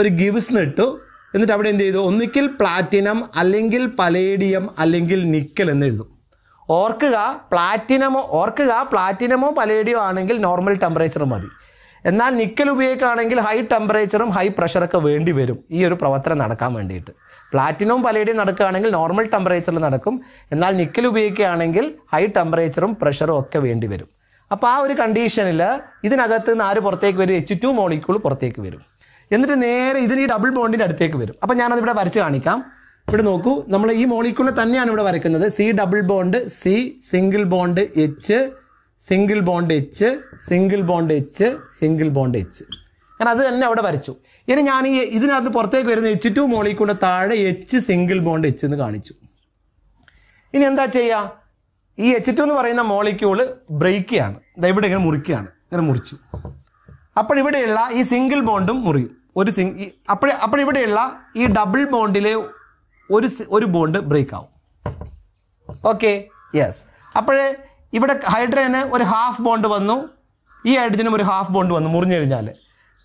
ഒരു ഗിബ്സ് ഇട്ടു എന്നിട്ട് അവിടെ എന്ത് ചെയ്തു ഒന്നിക്കിൽ പ്ലാറ്റിനം അല്ലെങ്കിൽ പലേഡിയം അല്ലെങ്കിൽ നിക്കൽ എന്ന് എഴുതും ഓർക്കുക പ്ലാറ്റിനമോ ഓർക്കുക പ്ലാറ്റിനമോ പലേഡിയോ ആണെങ്കിൽ നോർമൽ ടെമ്പറേച്ചർ മതി എന്നാൽ നിക്കൽ ഉപയോഗിക്കുകയാണെങ്കിൽ ഹൈ ടെമ്പറേച്ചറും ഹൈ പ്രഷറൊക്കെ വേണ്ടി വരും ഈ ഒരു പ്രവർത്തനം നടക്കാൻ വേണ്ടിയിട്ട് പ്ലാറ്റിനവും പലയുടെയും നടക്കുകയാണെങ്കിൽ നോർമൽ ടെമ്പറേച്ചറിൽ നടക്കും എന്നാൽ നിക്കൽ ഉപയോഗിക്കുകയാണെങ്കിൽ ഹൈ ടെമ്പറേച്ചറും പ്രഷറും ഒക്കെ വേണ്ടി വരും അപ്പോൾ ആ ഒരു കണ്ടീഷനിൽ ഇതിനകത്ത് നിന്ന് ആര് പുറത്തേക്ക് വരും എച്ച് ടു മോളിക്യൂൾ പുറത്തേക്ക് വരും എന്നിട്ട് നേരെ ഇതിന് ഈ ഡബിൾ ബോണ്ടിൻ്റെ അടുത്തേക്ക് വരും അപ്പോൾ ഞാനതിവിടെ വരച്ച് കാണിക്കാം ഇവിടെ നോക്കൂ നമ്മൾ ഈ മോളിക്യൂളിനെ തന്നെയാണ് ഇവിടെ വരയ്ക്കുന്നത് C double bond C single bond H single bond H single bond H single bond H ഞാൻ അത് തന്നെ അവിടെ വരച്ചു ഇനി ഞാൻ ഈ ഇതിനകത്ത് പുറത്തേക്ക് വരുന്ന എച്ച് ടു മോളിക്കൂടെ താഴെ എച്ച് സിംഗിൾ ബോണ്ട് എച്ച് എന്ന് കാണിച്ചു ഇനി എന്താ ചെയ്യുക ഈ എച്ച് ടു എന്ന് പറയുന്ന മോളിക്യൂള് ബ്രേക്ക് ചെയ്യാണ് ഇവിടെ ഇങ്ങനെ മുറിക്കുകയാണ് ഇങ്ങനെ മുറിച്ചു അപ്പോൾ ഇവിടെയുള്ള ഈ സിംഗിൾ ബോണ്ടും മുറിയും ഒരു സിംഗ് അപ്പോൾ അപ്പോൾ ഇവിടെയുള്ള ഈ ഡബിൾ ബോണ്ടിലെ ഒരു ഒരു ബോണ്ട് ബ്രേക്ക് ആവും ഓക്കെ യെസ് അപ്പോഴേ ഇവിടെ ഹൈഡ്രജന് ഒരു ഹാഫ് ബോണ്ട് വന്നു ഈ ഹൈഡ്രജനും ഒരു ഹാഫ് ബോണ്ട് വന്നു മുറിഞ്ഞു കഴിഞ്ഞാൽ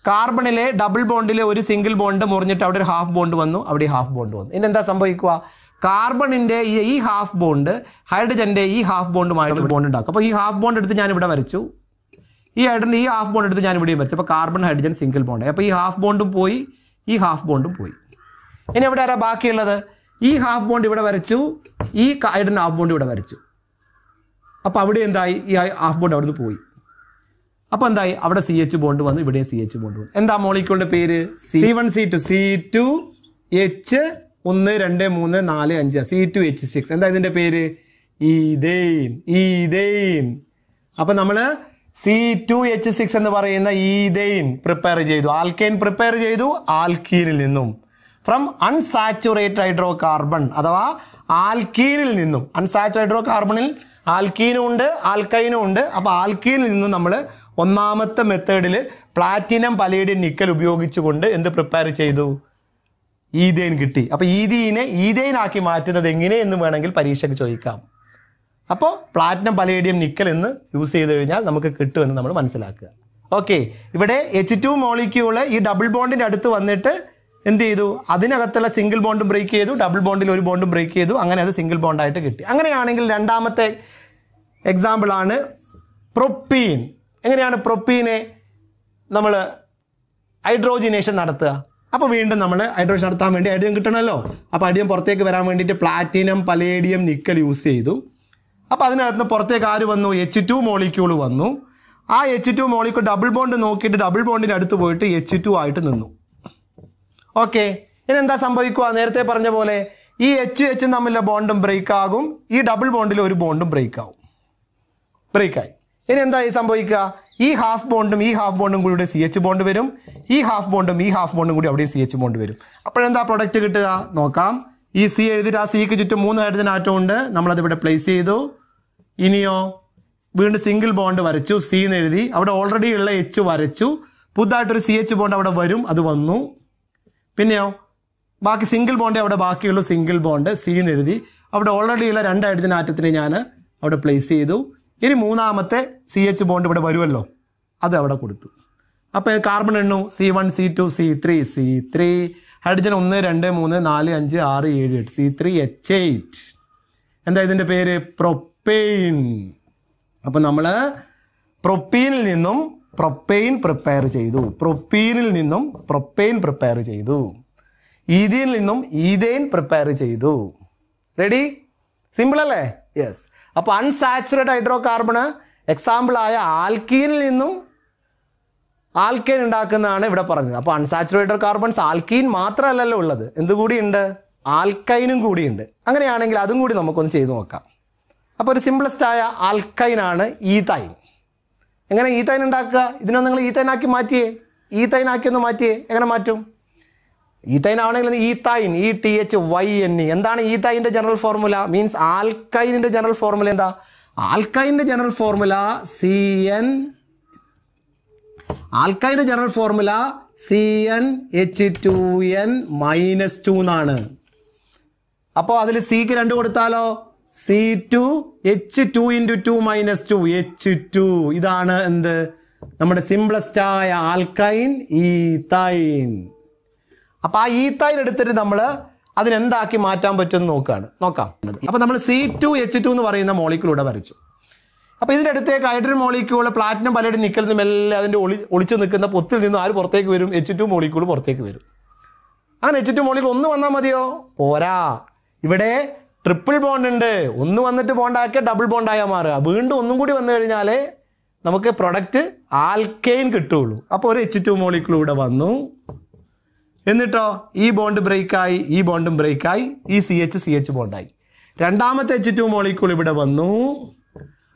കാർബണിലെ ഡബിൾ ബോണ്ടിലെ ഒരു സിംഗിൾ ബോണ്ട് മുറിഞ്ഞിട്ട് അവിടെ ഒരു ഹാഫ് ബോണ്ട് വന്നു അവിടെ ഹാഫ് ബോണ്ട് വന്നു ഇനി എന്താ സംഭവിക്കുക കാർബണിൻ്റെ ഈ ഹാഫ് ബോണ്ട് ഹൈഡ്രജൻ്റെ ഈ ഹാഫ് ബോണ്ടുമായിട്ട് ബോണ്ട് ഉണ്ടാക്കും അപ്പോൾ ഈ ഹാഫ് ബോണ്ട് എടുത്ത് ഞാൻ ഇവിടെ വരച്ചു ഈ ഹൈഡ്രജൻ ഈ ഹാഫ് ബോണ്ട് എടുത്ത് ഞാൻ ഇവിടെയും വരച്ചു അപ്പോൾ കാർബൺ ഹൈഡ്രജൻ സിംഗിൾ ബോണ്ട് അപ്പോൾ ഈ ഹാഫ് ബോണ്ടും പോയി ഈ ഹാഫ് ബോണ്ടും പോയി ഇനി ഇവിടെ ആരാ ബാക്കിയുള്ളത് ഈ ഹാഫ് ബോണ്ട് ഇവിടെ വരച്ചു ഈ ഹൈഡ്രൻ ഹാഫ് ബോണ്ട് ഇവിടെ വരച്ചു അപ്പോൾ അവിടെ എന്തായി ഈ ഹാഫ് ബോണ്ട് അവിടുന്ന് പോയി അപ്പോൾ എന്തായി അവിടെ സി എച്ച് ബോണ്ട് വന്നു ഇവിടെ സി എച്ച് ബോണ്ട് വന്നു എന്താ മോളിക്കോളിൻ്റെ പേര് C one C two C two H ഒന്ന് രണ്ട് മൂന്ന് നാല് അഞ്ച് സി ടു എച്ച് സിക്സ് എന്താ ഇതിൻ്റെ പേര് ഈതേൻ ഈതേൻ അപ്പോൾ നമ്മൾ സി ടു എച്ച് സിക്സ് എന്ന് പറയുന്ന ഈതൈൻ പ്രിപ്പയർ ചെയ്തു ആൽക്കൈൻ പ്രിപ്പയർ ചെയ്തു ആൽക്കീനിൽ നിന്നും ഫ്രം അൺസാച്ചുറേറ്റഡ് ഹൈഡ്രോ കാർബൺ അഥവാ ആൽക്കീനിൽ നിന്നും അൺസാച്ചുറേറ്റഡ് ഹൈഡ്രോ കാർബണിൽ ആൽക്കീനും ഉണ്ട് ആൽക്കൈനും ഉണ്ട് അപ്പോൾ ആൽക്കീനിൽ നിന്ന് നമ്മൾ ഒന്നാമത്തെ മെത്തേഡിൽ പ്ലാറ്റിനം പലയിടം നിക്കൽ ഉപയോഗിച്ചുകൊണ്ട് എന്ത് പ്രിപ്പയർ ചെയ്തു ഈതേൻ കിട്ടി അപ്പോൾ ഈതീനെ ഈതേനാക്കി മാറ്റുന്നത് എങ്ങനെ എന്ന് വേണമെങ്കിൽ പരീക്ഷയ്ക്ക് ചോദിക്കാം അപ്പോൾ പ്ലാറ്റിനം പലേഡിയം നിക്കൽ എന്ന് യൂസ് ചെയ്ത് കഴിഞ്ഞാൽ നമുക്ക് കിട്ടുമെന്ന് നമ്മൾ മനസ്സിലാക്കുക ഓക്കെ ഇവിടെ എച്ച് ടു മോളിക്യൂള് ഈ ഡബിൾ ബോണ്ടിൻ്റെ അടുത്ത് വന്നിട്ട് എന്ത് ചെയ്തു അതിനകത്തുള്ള സിംഗിൾ ബോണ്ടും ബ്രേക്ക് ചെയ്തു ഡബിൾ ബോണ്ടിൽ ഒരു ബോണ്ടും ബ്രേക്ക് ചെയ്തു അങ്ങനെ അത് സിംഗിൾ ബോണ്ടായിട്ട് കിട്ടി അങ്ങനെയാണെങ്കിൽ രണ്ടാമത്തെ എക്സാമ്പിളാണ് പ്രൊപ്പീൻ എങ്ങനെയാണ് പ്രൊപ്പീനെ നമ്മൾ ഹൈഡ്രോജിനേഷൻ നടത്തുക അപ്പോൾ വീണ്ടും നമ്മൾ ഹൈഡ്രോജൻ നടത്താൻ വേണ്ടി അഡിയം കിട്ടണമല്ലോ അപ്പോൾ അടിയം പുറത്തേക്ക് വരാൻ വേണ്ടിയിട്ട് പ്ലാറ്റിനം പലേഡിയം നിക്കൽ യൂസ് ചെയ്തു അപ്പോൾ അതിനകത്ത് പുറത്തേക്ക് ആര് വന്നു എച്ച് ടു മോളിക്യൂൾ വന്നു ആ H two molecule double bond നോക്കിയിട്ട് ഡബിൾ ബോണ്ടിൻ്റെ അടുത്ത് പോയിട്ട് എച്ച് ടു ആയിട്ട് നിന്നു ഓക്കെ ഇനി എന്താ സംഭവിക്കുക നേരത്തെ പറഞ്ഞ പോലെ ഈ എച്ച് എച്ച് തമ്മിലെ ബോണ്ടും ബ്രേക്ക് ആകും ഈ ഡബിൾ ബോണ്ടിൽ ഒരു ബോണ്ടും ബ്രേക്ക് ബ്രേക്ക് ബ്രേക്കായി ഇനി ഈ സംഭവിക്കുക ഈ ഹാഫ് ബോണ്ടും ഈ ഹാഫ് ബോണ്ടും കൂടി ഇവിടെ സി എച്ച് ബോണ്ട് വരും ഈ ഹാഫ് ബോണ്ടും ഈ ഹാഫ് ബോണ്ടും കൂടി അവിടെ സി എച്ച് ബോണ്ട് വരും അപ്പോഴെന്താ പ്രൊഡക്റ്റ് കിട്ടുക നോക്കാം ഈ സി എഴുതിയിട്ട് ആ സിക്ക് ചുറ്റും മൂന്ന് ഹൈഡ്രജൻ ആറ്റം ഉണ്ട് നമ്മളത് ഇവിടെ പ്ലേസ് ചെയ്തു ഇനിയോ വീണ്ടും സിംഗിൾ ബോണ്ട് വരച്ചു സി എന്ന് എഴുതി അവിടെ ഓൾറെഡി ഉള്ള എച്ച് വരച്ചു പുതുതായിട്ടൊരു സി എച്ച് ബോണ്ട് അവിടെ വരും അത് വന്നു പിന്നെയോ ബാക്കി സിംഗിൾ ബോണ്ട് അവിടെ ബാക്കിയുള്ളൂ സിംഗിൾ ബോണ്ട് സി എന്ന് എഴുതി അവിടെ ഓൾറെഡി ഉള്ള രണ്ട് ഹൈഡ്രജൻ ആറ്റത്തിനെ ഞാൻ അവിടെ പ്ലേസ് ചെയ്തു ഇനി മൂന്നാമത്തെ സി എച്ച് ബോണ്ട് ഇവിടെ വരുമല്ലോ അത് അവിടെ കൊടുത്തു അപ്പോൾ കാർബൺ എണ്ണു C one C two C three C three hydrogen ഒന്ന് രണ്ട് മൂന്ന് നാല് അഞ്ച് ആറ് ഏഴ് എട്ട് സി ത്രീ എച്ച് എയ്റ്റ് എന്താ ഇതിൻ്റെ പേര് പ്രൊപ്പെയിൻ അപ്പോൾ നമ്മൾ പ്രൊപ്പീനിൽ നിന്നും പ്രൊപ്പെയിൻ പ്രിപ്പയർ ചെയ്തു പ്രൊപ്പീനിൽ നിന്നും പ്രൊപ്പെയിൻ പ്രിപ്പയർ ചെയ്തു ഈതിയിൽ നിന്നും ഈതെയിൻ പ്രിപ്പയർ ചെയ്തു റെഡി സിമ്പിൾ അല്ലേ യെസ് അപ്പോൾ അൺസാച്ചുറേറ്റ് ഹൈഡ്രോ കാർബണ് ആയ ആൽക്കീനിൽ നിന്നും ആൽക്കൈൻ ഉണ്ടാക്കുന്നതാണ് ഇവിടെ പറഞ്ഞത് അപ്പോൾ അൺസാച്ചുറേറ്റഡ് കാർബൺസ് ആൽക്കീൻ മാത്രമല്ലല്ലോ ഉള്ളത് എന്തുകൂടിയുണ്ട് ആൽക്കൈനും കൂടിയുണ്ട് അങ്ങനെയാണെങ്കിൽ അതും കൂടി നമുക്കൊന്ന് ചെയ്തു നോക്കാം അപ്പോൾ ഒരു ആയ ആൽക്കൈനാണ് ഈതൈൻ എങ്ങനെ ഈത്തൈൻ ഉണ്ടാക്കുക ഇതിനൊന്നും നിങ്ങൾ ഈത്തൈനാക്കി മാറ്റിയേ ഈത്തൈനാക്കി ഒന്ന് മാറ്റിയേ എങ്ങനെ മാറ്റും ഈത്തൈൻ ഈ ethyne E T H Y N E എന്താണ് ഈത്തൈൻ്റെ ജനറൽ ഫോർമുല മീൻസ് ആൽക്കൈനിൻ്റെ ജനറൽ ഫോർമുല എന്താ ആൽക്കൈൻ്റെ ജനറൽ ഫോർമുല സി എൻ ആൽക്കൈൻ്റെ general formula C N H two N minus two എന്നാണ് അപ്പോൾ അതിൽ സിക്ക് രണ്ട് കൊടുത്താലോ C two H two into two minus two H two ഇതാണ് എന്ത് നമ്മുടെ സിംപ്ലസ്റ്റ് ആയ ആൽക്കൈൻ ഈത്തൈൻ അപ്പൊ ആ ഈത്തൈൻ എടുത്തിട്ട് നമ്മൾ അതിനെന്താക്കി മാറ്റാൻ പറ്റും നോക്കുകയാണ് നോക്കാം അപ്പൊ നമ്മൾ സി ടു എച്ച് ടു എന്ന് പറയുന്ന മോളിക്യൂൾ വരച്ചു അപ്പൊ ഇതിൻ്റെ അടുത്തേക്ക് ഹൈഡ്രൻ മോളിക്കൂൾ പ്ലാറ്റിനം പലയുടെ നിക്കൽ നിന്നും എല്ലാം അതിൻ്റെ ഒളി ഒളിച്ചു നിൽക്കുന്ന പൊത്തിൽ നിന്നും ആര് പുറത്തേക്ക് വരും എച്ച് ടു മോളിക്കൂൾ പുറത്തേക്ക് വരും അങ്ങനെ എച്ച് ടു മോളിക്കൂൾ ഒന്ന് വന്നാൽ മതിയോ പോരാ ഇവിടെ ട്രിപ്പിൾ ബോണ്ട് ഉണ്ട് ഒന്ന് വന്നിട്ട് ബോണ്ടാക്കിയ ഡബിൾ ബോണ്ടായാൽ മാറുക വീണ്ടും ഒന്നും കൂടി വന്നു കഴിഞ്ഞാൽ നമുക്ക് പ്രൊഡക്റ്റ് ആൽക്കെയിൻ കിട്ടുള്ളൂ അപ്പോൾ ഒരു എച്ച് ടു മോളിക്കൂൾ ഇവിടെ വന്നു എന്നിട്ടോ ഈ ബോണ്ട് ബ്രേക്കായി ഈ ബോണ്ടും ബ്രേക്കായി ഈ സി എച്ച് സി എച്ച് ബോണ്ടായി രണ്ടാമത്തെ എച്ച് ടു മോളിക്കുൾ ഇവിടെ വന്നു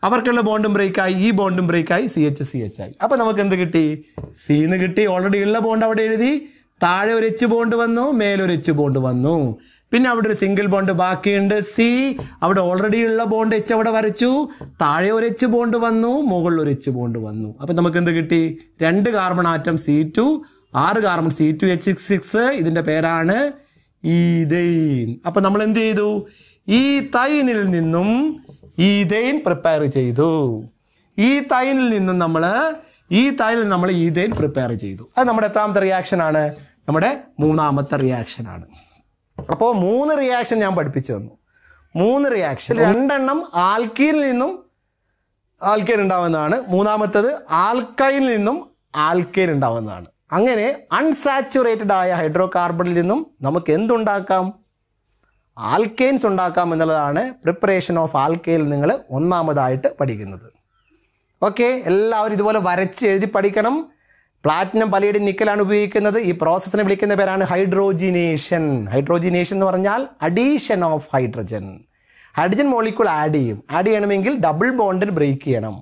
അവർക്കുള്ള ബോണ്ടും ബ്രേക്കായി ഈ ബോണ്ടും ബ്രേക്കായി സി എച്ച് സി എച്ച് ആയി അപ്പോൾ നമുക്ക് എന്ത് കിട്ടി സീന്ന് കിട്ടി ഓൾറെഡി ഉള്ള ബോണ്ട് അവിടെ എഴുതി താഴെ ഒരു എച്ച് ബോണ്ട് വന്നു മേലൊരു എച്ച് ബോണ്ട് വന്നു പിന്നെ അവിടെ ഒരു സിംഗിൾ ബോണ്ട് ബാക്കിയുണ്ട് സി അവിടെ ഓൾറെഡി ഉള്ള ബോണ്ട് എച്ച് അവിടെ വരച്ചു താഴെ ഒരു എച്ച് ബോണ്ട് വന്നു മുകളിൽ ഒരു എച്ച് ബോണ്ട് വന്നു അപ്പം നമുക്ക് എന്ത് കിട്ടി രണ്ട് കാർബൺ ആറ്റം സി ടു ആറ് carbon C two H six ഇതിൻ്റെ പേരാണ് ഈതെയിൻ അപ്പം നമ്മൾ എന്ത് ചെയ്തു ഈ തൈനിൽ നിന്നും ഈതെയിൻ പ്രിപ്പയർ ചെയ്തു ഈ തൈനിൽ നിന്നും നമ്മൾ ഈ തൈനിൽ നമ്മൾ ഈതെയിൻ പ്രിപ്പയർ ചെയ്തു അത് നമ്മുടെ എത്രാമത്തെ റിയാക്ഷൻ ആണ് നമ്മുടെ മൂന്നാമത്തെ റിയാക്ഷൻ ആണ് അപ്പോൾ മൂന്ന് റിയാക്ഷൻ ഞാൻ പഠിപ്പിച്ചു തന്നു മൂന്ന് റിയാക്ഷൻ രണ്ടെണ്ണം ആൽക്കീൽ നിന്നും ആൽക്കൈൻ ഉണ്ടാവുന്നതാണ് മൂന്നാമത്തത് ആൽക്കൈനിൽ നിന്നും ആൽക്കൈൻ ഉണ്ടാവുന്നതാണ് അങ്ങനെ അൺസാച്ചുറേറ്റഡ് ആയ ഹൈഡ്രോ കാർബണിൽ നിന്നും നമുക്ക് എന്തുണ്ടാക്കാം ആൽക്കെയിൻസ് ഉണ്ടാക്കാം എന്നുള്ളതാണ് പ്രിപ്പറേഷൻ ഓഫ് ആൽക്കെയിൽ നിങ്ങൾ ഒന്നാമതായിട്ട് പഠിക്കുന്നത് ഓക്കെ എല്ലാവരും ഇതുപോലെ വരച്ച് എഴുതി പഠിക്കണം പ്ലാറ്റിനം പലയിടം നിക്കലാണ് ഉപയോഗിക്കുന്നത് ഈ പ്രോസസ്സിനെ വിളിക്കുന്ന പേരാണ് ഹൈഡ്രോജിനേഷൻ ഹൈഡ്രോജിനേഷൻ എന്ന് പറഞ്ഞാൽ addition of hydrogen hydrogen molecule add ചെയ്യും ആഡ് ചെയ്യണമെങ്കിൽ ഡബിൾ ബോണ്ടിൽ ബ്രേക്ക് ചെയ്യണം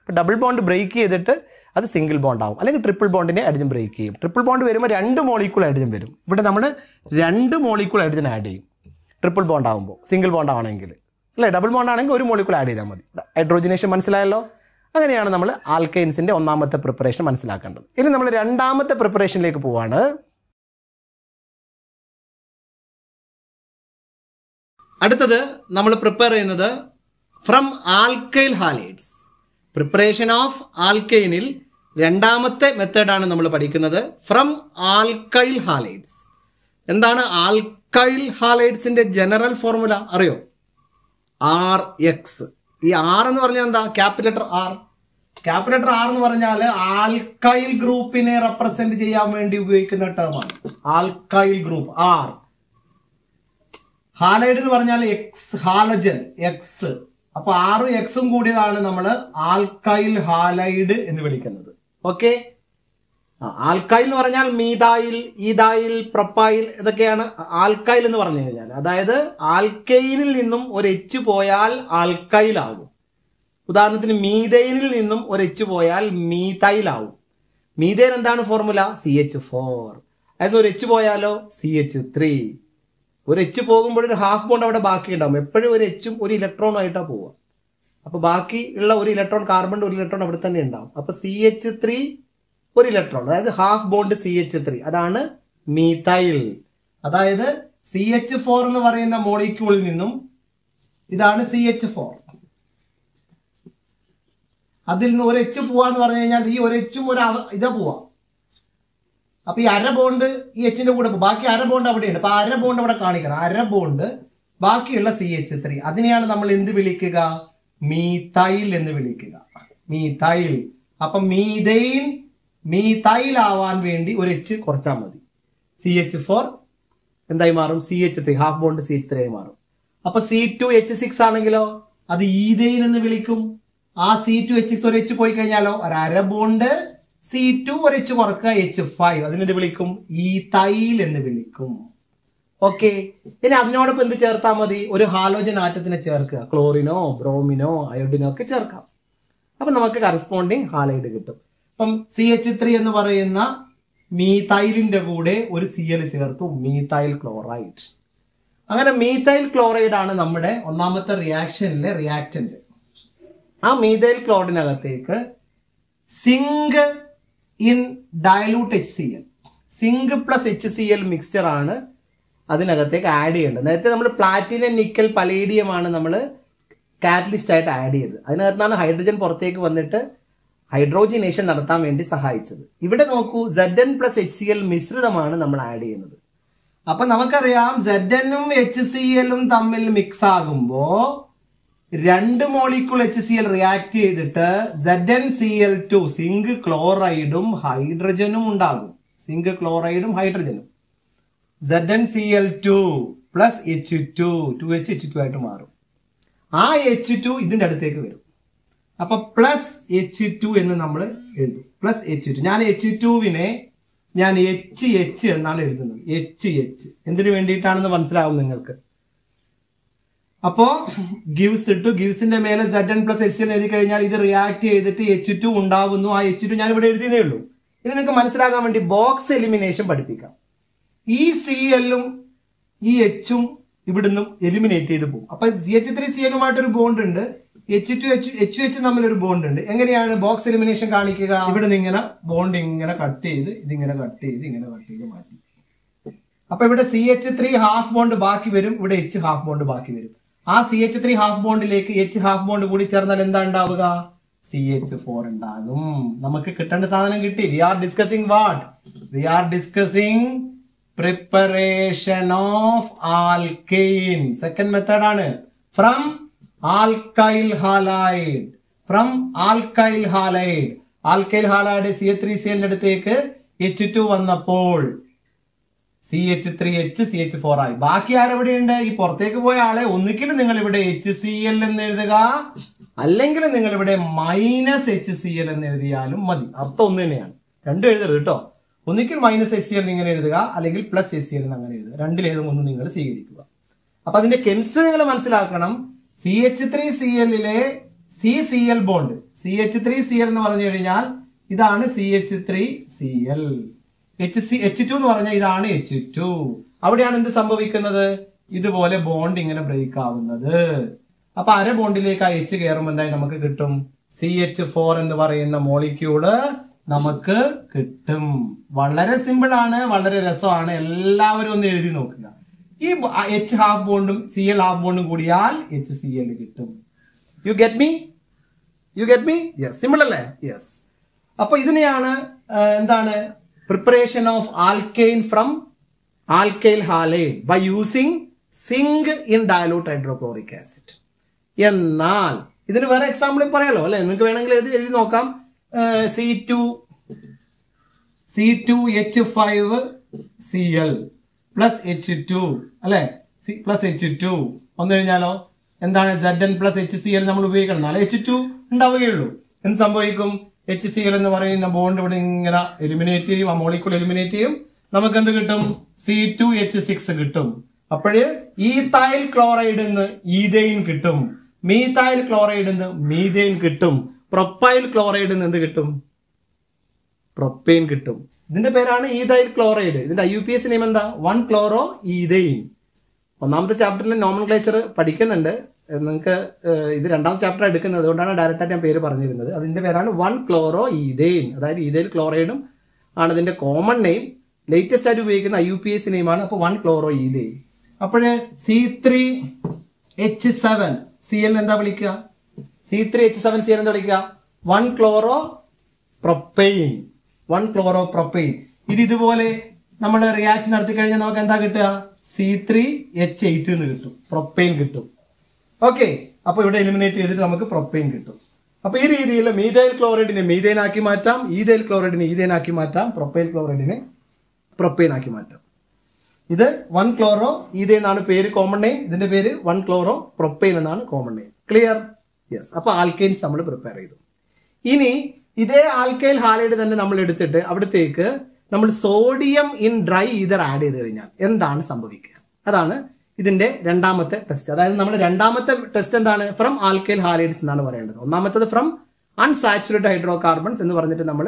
അപ്പോൾ ഡബിൾ ബോണ്ട് ബ്രേക്ക് ചെയ്തിട്ട് അത് സിംഗിൾ ബോണ്ട് ആവും അല്ലെങ്കിൽ ട്രിപ്പിൾ ബോണ്ടിനെ ഹൈഡ്രജൻ ബ്രേക്ക് ചെയ്യും ട്രിപ്പിൾ ബോണ്ട് വരുമ്പോൾ രണ്ട് മോളിക്യൂൾ ഹൈഡ്രജൻ വരും ഇവിടെ നമ്മൾ രണ്ട് മോളിക്യൂൾ ഹൈഡ്രജൻ ആഡ് ചെയ്യും ട്രിപ്പിൾ ബോണ്ട് ആവുമ്പോൾ സിംഗിൾ ബോണ്ട് ആവണമെങ്കിൽ അല്ലേ ഡബിൾ ബോണ്ട് ആണെങ്കിൽ ഒരു മോളിക്യൂൾ ആഡ് ചെയ്താൽ മതി ഹൈഡ്രോജിനേഷൻ മനസ്സിലായല്ലോ അങ്ങനെയാണ് നമ്മൾ ആൽക്കൈൻസിൻ്റെ ഒന്നാമത്തെ പ്രിപ്പറേഷൻ മനസ്സിലാക്കേണ്ടത് ഇനി നമ്മൾ രണ്ടാമത്തെ പ്രിപ്പറേഷനിലേക്ക് പോവാണ് അടുത്തത് നമ്മൾ പ്രിപ്പയർ ചെയ്യുന്നത് from alkyl halides preparation of ആൽക്കൈനിൽ രണ്ടാമത്തെ മെത്തേഡാണ് നമ്മൾ പഠിക്കുന്നത് ഫ്രം ആൽക്കൈൽ ഹാലൈഡ്സ് എന്താണ് ആൽക്കൈൽ ഹാലൈഡ്സിന്റെ ജനറൽ ഫോർമുല അറിയോ ആർ എക്സ് ഈ ആർ എന്ന് പറഞ്ഞാൽ എന്താ capital letter R capital letter R എന്ന് പറഞ്ഞാൽ ആൽക്കൈൽ ഗ്രൂപ്പിനെ റെപ്രസെന്റ് ചെയ്യാൻ വേണ്ടി ഉപയോഗിക്കുന്ന ടേമാണ് ആൽക്കൈൽ ഗ്രൂപ്പ് ആർ ഹാലൈഡ് എന്ന് പറഞ്ഞാൽ എക്സ് ഹാലജൻ എക്സ് അപ്പൊ ആറും എക്സും കൂടിയതാണ് നമ്മൾ ആൽക്കൈൽ ഹാലൈഡ് എന്ന് വിളിക്കുന്നത് ഓക്കെ ആൽക്കായിൽ എന്ന് പറഞ്ഞാൽ മീതായിൽ ഈതായിൽ പ്രപ്പായിൽ ഇതൊക്കെയാണ് ആൽക്കായിൽ എന്ന് പറഞ്ഞു കഴിഞ്ഞാൽ അതായത് ആൽക്കൈനിൽ നിന്നും ഒരു എച്ച് പോയാൽ ആൽക്കൈലാകും ഉദാഹരണത്തിന് മീതൈനിൽ നിന്നും ഒരു എച്ച് പോയാൽ മീതൈലാവും മീതൈൻ എന്താണ് ഫോർമുല സി എച്ച് ഫോർ അതായത് ഒരു എച്ച് പോയാലോ സി എച്ച് ത്രീ ഒരു എച്ച് പോകുമ്പോൾ ഒരു ഹാഫ് ബോണ്ട് അവിടെ ബാക്കി ഉണ്ടാവും എപ്പോഴും ഒരു എച്ചും ഒരു ഇലക്ട്രോണും ആയിട്ടാ പോവുക അപ്പോൾ ബാക്കി ഉള്ള ഒരു ഇലക്ട്രോൺ കാർബൺ ഒരു ഇലക്ട്രോൺ അവിടെ തന്നെ ഉണ്ടാവും അപ്പോൾ സി എച്ച് ത്രീ ഒരു ഇലക്ട്രോൺ അതായത് half bond C H three അതാണ് മീതൈൽ അതായത് സി എച്ച് ഫോർ എന്ന് പറയുന്ന മോളിക്യൂളിൽ നിന്നും ഇതാണ് സി എച്ച് ഫോർ അതിൽ നിന്ന് ഒരു എച്ച് പോവാന്ന് പറഞ്ഞു കഴിഞ്ഞാൽ ഈ ഒരു എച്ചും ഒരു ഇതാ പോവാ അപ്പൊ ഈ അര ബോണ്ട് ഈ എച്ചിന്റെ കൂടെ പോകും ബാക്കി അര ബോണ്ട് അവിടെയുണ്ട് അപ്പൊ അര ബോണ്ട് അവിടെ കാണിക്കണം അര ബോണ്ട് ബാക്കിയുള്ള സി എച്ച് ത്രീ അതിനെയാണ് നമ്മൾ എന്ത് വിളിക്കുക മീതൈൽ എന്ന് വിളിക്കുക മീതൈൽ അപ്പൊ മീതൈൽ ആവാൻ വേണ്ടി ഒരു എച്ച് കുറച്ചാൽ മതി സി എച്ച് ഫോർ എന്തായി മാറും C H three half bond C H three ആയി മാറും അപ്പൊ സി ടു എച്ച് സിക്സ് ആണെങ്കിലോ അത് ഈതയിൽ എന്ന് വിളിക്കും ആ സി ടു എച്ച് സിക്സ് ഒരു എച്ച് പോയി കഴിഞ്ഞാലോ ഒരു അര ബോണ്ട് സി ടു ഒരു എച്ച് കുറക്കുക എച്ച് ഫൈവ് അതിനെന്ത് വിളിക്കും ഈ തൈൽ എന്ന് വിളിക്കും ഓക്കെ ഇനി അതിനോടൊപ്പം എന്ത് ചേർത്താൽ മതി ഒരു ഹാലോജൻ ആറ്റത്തിനെ ചേർക്കുക ക്ലോറിനോ ബ്രോമിനോ അയോഡിനോ ഒക്കെ ചേർക്കാം അപ്പൊ നമുക്ക് കറസ്പോണ്ടിങ് ഹാലൈഡ് കിട്ടും അപ്പം സി എച്ച് ത്രീ എന്ന് പറയുന്ന മീതൈലിന്റെ കൂടെ ഒരു സി എൽ ചേർത്തു മീതൈൽ ക്ലോറൈഡ് അങ്ങനെ മീതൈൽ ക്ലോറൈഡ് ആണ് നമ്മുടെ ഒന്നാമത്തെ റിയാക്ഷനിലെ റിയാക്റ്റന്റ് ആ മീതൈൽ ക്ലോറിനകത്തേക്ക് zinc in dilute H C L zinc plus H C L mixture ആണ് അതിനകത്തേക്ക് ആഡ് ചെയ്യേണ്ടത് നേരത്തെ നമ്മൾ പ്ലാറ്റിനം നിക്കൽ പലേഡിയമാണ് നമ്മൾ കാറ്റലിസ്റ്റ് ആയിട്ട് ആഡ് ചെയ്തത് അതിനകത്താണ് ഹൈഡ്രജൻ പുറത്തേക്ക് വന്നിട്ട് ഹൈഡ്രോജിനേഷൻ നടത്താൻ വേണ്ടി സഹായിച്ചത് ഇവിടെ നോക്കൂ Z N plus H C L മിശ്രിതമാണ് നമ്മൾ ആഡ് ചെയ്യുന്നത് അപ്പൊ നമുക്കറിയാം സെഡ് എന്നും എച്ച് സി എല്ലും തമ്മിൽ മിക്സ് ആകുമ്പോൾ രണ്ട് molecule H C L react ചെയ്തിട്ട് Z N C L two zinc ക്ലോറൈഡും ഹൈഡ്രജനും ഉണ്ടാകും സിങ്ക് ക്ലോറൈഡും ഹൈഡ്രജനും Z N C L two plus H two two H H two ആയിട്ട് മാറും ആ എച്ച് ടു ഇതിന്റെ അടുത്തേക്ക് വരും അപ്പൊ പ്ലസ് എച്ച് ടു എന്ന് നമ്മൾ എഴുതും പ്ലസ് എച്ച് ടു ഞാൻ എച്ച് ടുവിനെ ഞാൻ എച്ച് എച്ച് എന്നാണ് എഴുതുന്നത് എച്ച് എച്ച് എന്തിനു വേണ്ടിയിട്ടാണെന്ന് മനസ്സിലാവും നിങ്ങൾക്ക് അപ്പോ ഗിവ്സ് ഇട്ടു ഗിവ്സിന്റെ മേലെ സെഡ് എൻ പ്ലസ് എച്ച് എഴുതി കഴിഞ്ഞാൽ ഇത് റിയാക്ട് ചെയ്തിട്ട് എച്ച് ടു ഉണ്ടാവുന്നു ആ എച്ച് ടു ഞാൻ ഇവിടെ എഴുതിയതേ ഉള്ളൂ ഇനി നിങ്ങൾക്ക് മനസ്സിലാക്കാൻ വേണ്ടി ബോക്സ് എലിമിനേഷൻ പഠിപ്പിക്കാം ഈ സി എല്ലും ഈ എച്ചും ഇവിടുന്നും എലിമിനേറ്റ് ചെയ്ത് പോകും അപ്പൊ എച്ച് ത്രീ സി എല്ലുമായിട്ടൊരു ബോണ്ട് ഉണ്ട് H two H H H തമ്മിൽ ഒരു ബോണ്ട് ഉണ്ട് എങ്ങനെയാണ് ബോക്സ് എലിമിനേഷൻ കാണിക്കുക ഇവിടെ നിന്ന് ഇങ്ങനെ ബോണ്ട് ഇങ്ങനെ കട്ട് ചെയ്ത് ഇതിങ്ങനെ കട്ട് ചെയ്ത് ഇങ്ങനെ കട്ട് ചെയ്ത് മാറ്റി അപ്പൊ ഇവിടെ C H three half bond ബാക്കി വരും ഇവിടെ എച്ച് ഹാഫ് ബോണ്ട് ബാക്കി വരും ആ സി എച്ച് ത്രീ ഹാഫ് ബോണ്ടിലേക്ക് എച്ച് ഹാഫ് ബോണ്ട് കൂടി ചേർന്നാൽ എന്താ ഉണ്ടാവുക സി എച്ച് ഫോർ ഉണ്ടാകും നമുക്ക് കിട്ടേണ്ട സാധനം കിട്ടി we are discussing what we are discussing preparation of alkane second method ആണ് from alkyl halide from alkyl halide alkyl halide C H three C എല്ലിന്റെ അടുത്തേക്ക് എച്ച് ടു വന്നപ്പോൾ C H three H C H four ആയി ബാക്കി ആരെവിടെയുണ്ട് ഈ പുറത്തേക്ക് പോയ ആളെ ഒന്നിക്കലും നിങ്ങൾ ഇവിടെ എച്ച് സി എൽ എന്ന് എഴുതുക അല്ലെങ്കിൽ നിങ്ങൾ ഇവിടെ മൈനസ് എച്ച് സി എൽ എന്ന് എഴുതിയാലും മതി അർത്ഥം ഒന്ന് തന്നെയാണ് രണ്ടും എഴുതരുത് കേട്ടോ ഒന്നിക്കൽ മൈനസ് എച്ച് സി എൽ ഇങ്ങനെ എഴുതുക അല്ലെങ്കിൽ പ്ലസ് എച്ച് സി എൽ എന്ന് അങ്ങനെ എഴുതുക രണ്ടിലേതും ഒന്ന് നിങ്ങൾ സ്വീകരിക്കുക അപ്പൊ അതിന്റെ കെമിസ്ട്രി നിങ്ങൾ മനസ്സിലാക്കണം സി എച്ച് ത്രീ സി എല്ലിലെ C C L bond C H three C L എന്ന് പറഞ്ഞു കഴിഞ്ഞാൽ ഇതാണ് C H three C L H C H two എന്ന് പറഞ്ഞാൽ ഇതാണ് എച്ച് ടു അവിടെയാണ് എന്ത് സംഭവിക്കുന്നത് ഇതുപോലെ ബോണ്ട് ഇങ്ങനെ ബ്രേക്ക് ആവുന്നത് അപ്പൊ അര ബോണ്ടിലേക്ക് ആ എച്ച് കയറുമ്പോൾ എന്തായി നമുക്ക് കിട്ടും സി എച്ച് ഫോർ എന്ന് പറയുന്ന മോളിക്യൂള് നമുക്ക് കിട്ടും വളരെ സിമ്പിൾ ആണ് വളരെ രസമാണ് എല്ലാവരും ഒന്ന് എഴുതി നോക്കുക ഈ എച്ച് ഹാഫ് ബോണ്ടും സി എൽ ഹാഫ് ബോണ്ടും കൂടിയാൽ എച്ച് സി എൽ കിട്ടും you get me you get me yes simple അല്ലേ യെസ് അപ്പൊ ഇതിനെയാണ് എന്താണ് preparation of alkane from alkyl halide by using zinc in dilute hydrochloric acid എന്നാൽ ഇതിന് വേറെ എക്സാമ്പിൾ പറയാലോ അല്ലെ നിങ്ങൾക്ക് വേണമെങ്കിൽ എഴുതി എഴുതി നോക്കാം C two C two H five C L plus H two അല്ലെ സി പ്ലസ് എച്ച് ടു വന്നു കഴിഞ്ഞാലോ എന്താണ് Z N plus H C L നമ്മൾ ഉപയോഗിക്കണം അല്ലെ എച്ച് ടു ഉണ്ടാവുകയുള്ളൂ എന്ത് സംഭവിക്കും എച്ച് സി എൽ എന്ന് പറയുന്ന ബോണ്ട് ഇവിടെ ഇങ്ങനെ എലിമിനേറ്റ് ചെയ്യും ആ മോളിക്കുൾ എലിമിനേറ്റ് ചെയ്യും നമുക്ക് എന്ത് കിട്ടും സി ടു എച്ച് സിക്സ് കിട്ടും അപ്പോഴ് തായിൽ ക്ലോറൈഡ് എന്ന് ഈതൈൻ കിട്ടും മീതായിൽ ക്ലോറൈഡ് എന്ന് മീതൈൻ കിട്ടും പ്രൊപ്പൈൽ ക്ലോറൈഡ് എന്ന് എന്ത് കിട്ടും പ്രൊപ്പൈൻ കിട്ടും ഇതിന്റെ പേരാണ് ഈഥൈൽ ക്ലോറൈഡ് ഇതിന്റെ I U P S name എന്താ വൺ ക്ലോറോ ഈഥൈൻ ഒന്നാമത്തെ ചാപ്റ്ററിൽ നോമൻ ക്ലേച്ചർ പഠിക്കുന്നുണ്ട് നിങ്ങൾക്ക് ഇത് രണ്ടാമത്തെ ചാപ്റ്റർ എടുക്കുന്നത് അതുകൊണ്ടാണ് ഡയറക്റ്റായിട്ട് ഞാൻ പേര് പറഞ്ഞിരുന്നത് അതിന്റെ പേരാണ് വൺ ക്ലോറോ ഈഥൈൻ അതായത് ഈഥൈൽ ക്ലോറൈഡും ആണ് ഇതിന്റെ കോമൺ നെയിം ലേറ്റസ്റ്റ് ആയിട്ട് ഉപയോഗിക്കുന്ന ഐ യു പി എസ് നെയിമാണ് അപ്പോൾ വൺ ക്ലോറോ ഈഥൈൻ അപ്പോഴേ C three H seven C L എന്താ വിളിക്കുക C three H seven C L എന്താ വിളിക്കുക one chloro propane one chloro propane ഇത് ഇതുപോലെ നമ്മൾ റിയാക്ഷൻ നടത്തി കഴിഞ്ഞാൽ നമുക്ക് എന്താ കിട്ടുക സി ത്രീ എച്ച് എയ്റ്റ് എന്ന് കിട്ടും പ്രൊപ്പൈൻ കിട്ടും ഓക്കെ അപ്പോൾ ഇവിടെ എലിമിനേറ്റ് ചെയ്തിട്ട് നമുക്ക് പ്രൊപ്പൈൻ കിട്ടും അപ്പോൾ ഈ രീതിയിൽ മീഥൈൽ ക്ലോറൈഡിനെ മീഥൈൻ ആക്കി മാറ്റാം ഈഥൈൽ ക്ലോറൈഡിനെ ഈഥൈൻ ആക്കി മാറ്റാം പ്രൊപ്പൈൽ ക്ലോറൈഡിനെ പ്രൊപ്പൈൻ ആക്കി മാറ്റാം ഇത് വൺ ക്ലോറോ ഈഥൈൻ എന്നാണ് പേര് കോമൺ നെയിം ഇതിന്റെ പേര് വൺ ക്ലോറോ പ്രൊപ്പൈൻ എന്നാണ് കോമൺ നെയിം ക്ലിയർ യെസ് അപ്പോൾ ആൽക്കൈൻസ് നമ്മൾ പ്രിപ്പയർ ചെയ്തു ഇനി ഇതേ ആൽക്കൈൽ ഹാലൈഡ് തന്നെ നമ്മൾ എടുത്തിട്ട് അവിടത്തേക്ക് നമ്മൾ sodium in dry ether add ചെയ്ത് കഴിഞ്ഞാൽ എന്താണ് സംഭവിക്കുക അതാണ് ഇതിന്റെ രണ്ടാമത്തെ ടെസ്റ്റ് അതായത് നമ്മൾ രണ്ടാമത്തെ ടെസ്റ്റ് എന്താണ് ഫ്രം ആൽക്കൈൽ ഹാലൈഡ്സ് എന്നാണ് പറയേണ്ടത് ഒന്നാമത്തത് ഫ്രം അൺസാച്ചുറേറ്റ് ഹൈഡ്രോ കാർബൺസ് എന്ന് പറഞ്ഞിട്ട് നമ്മൾ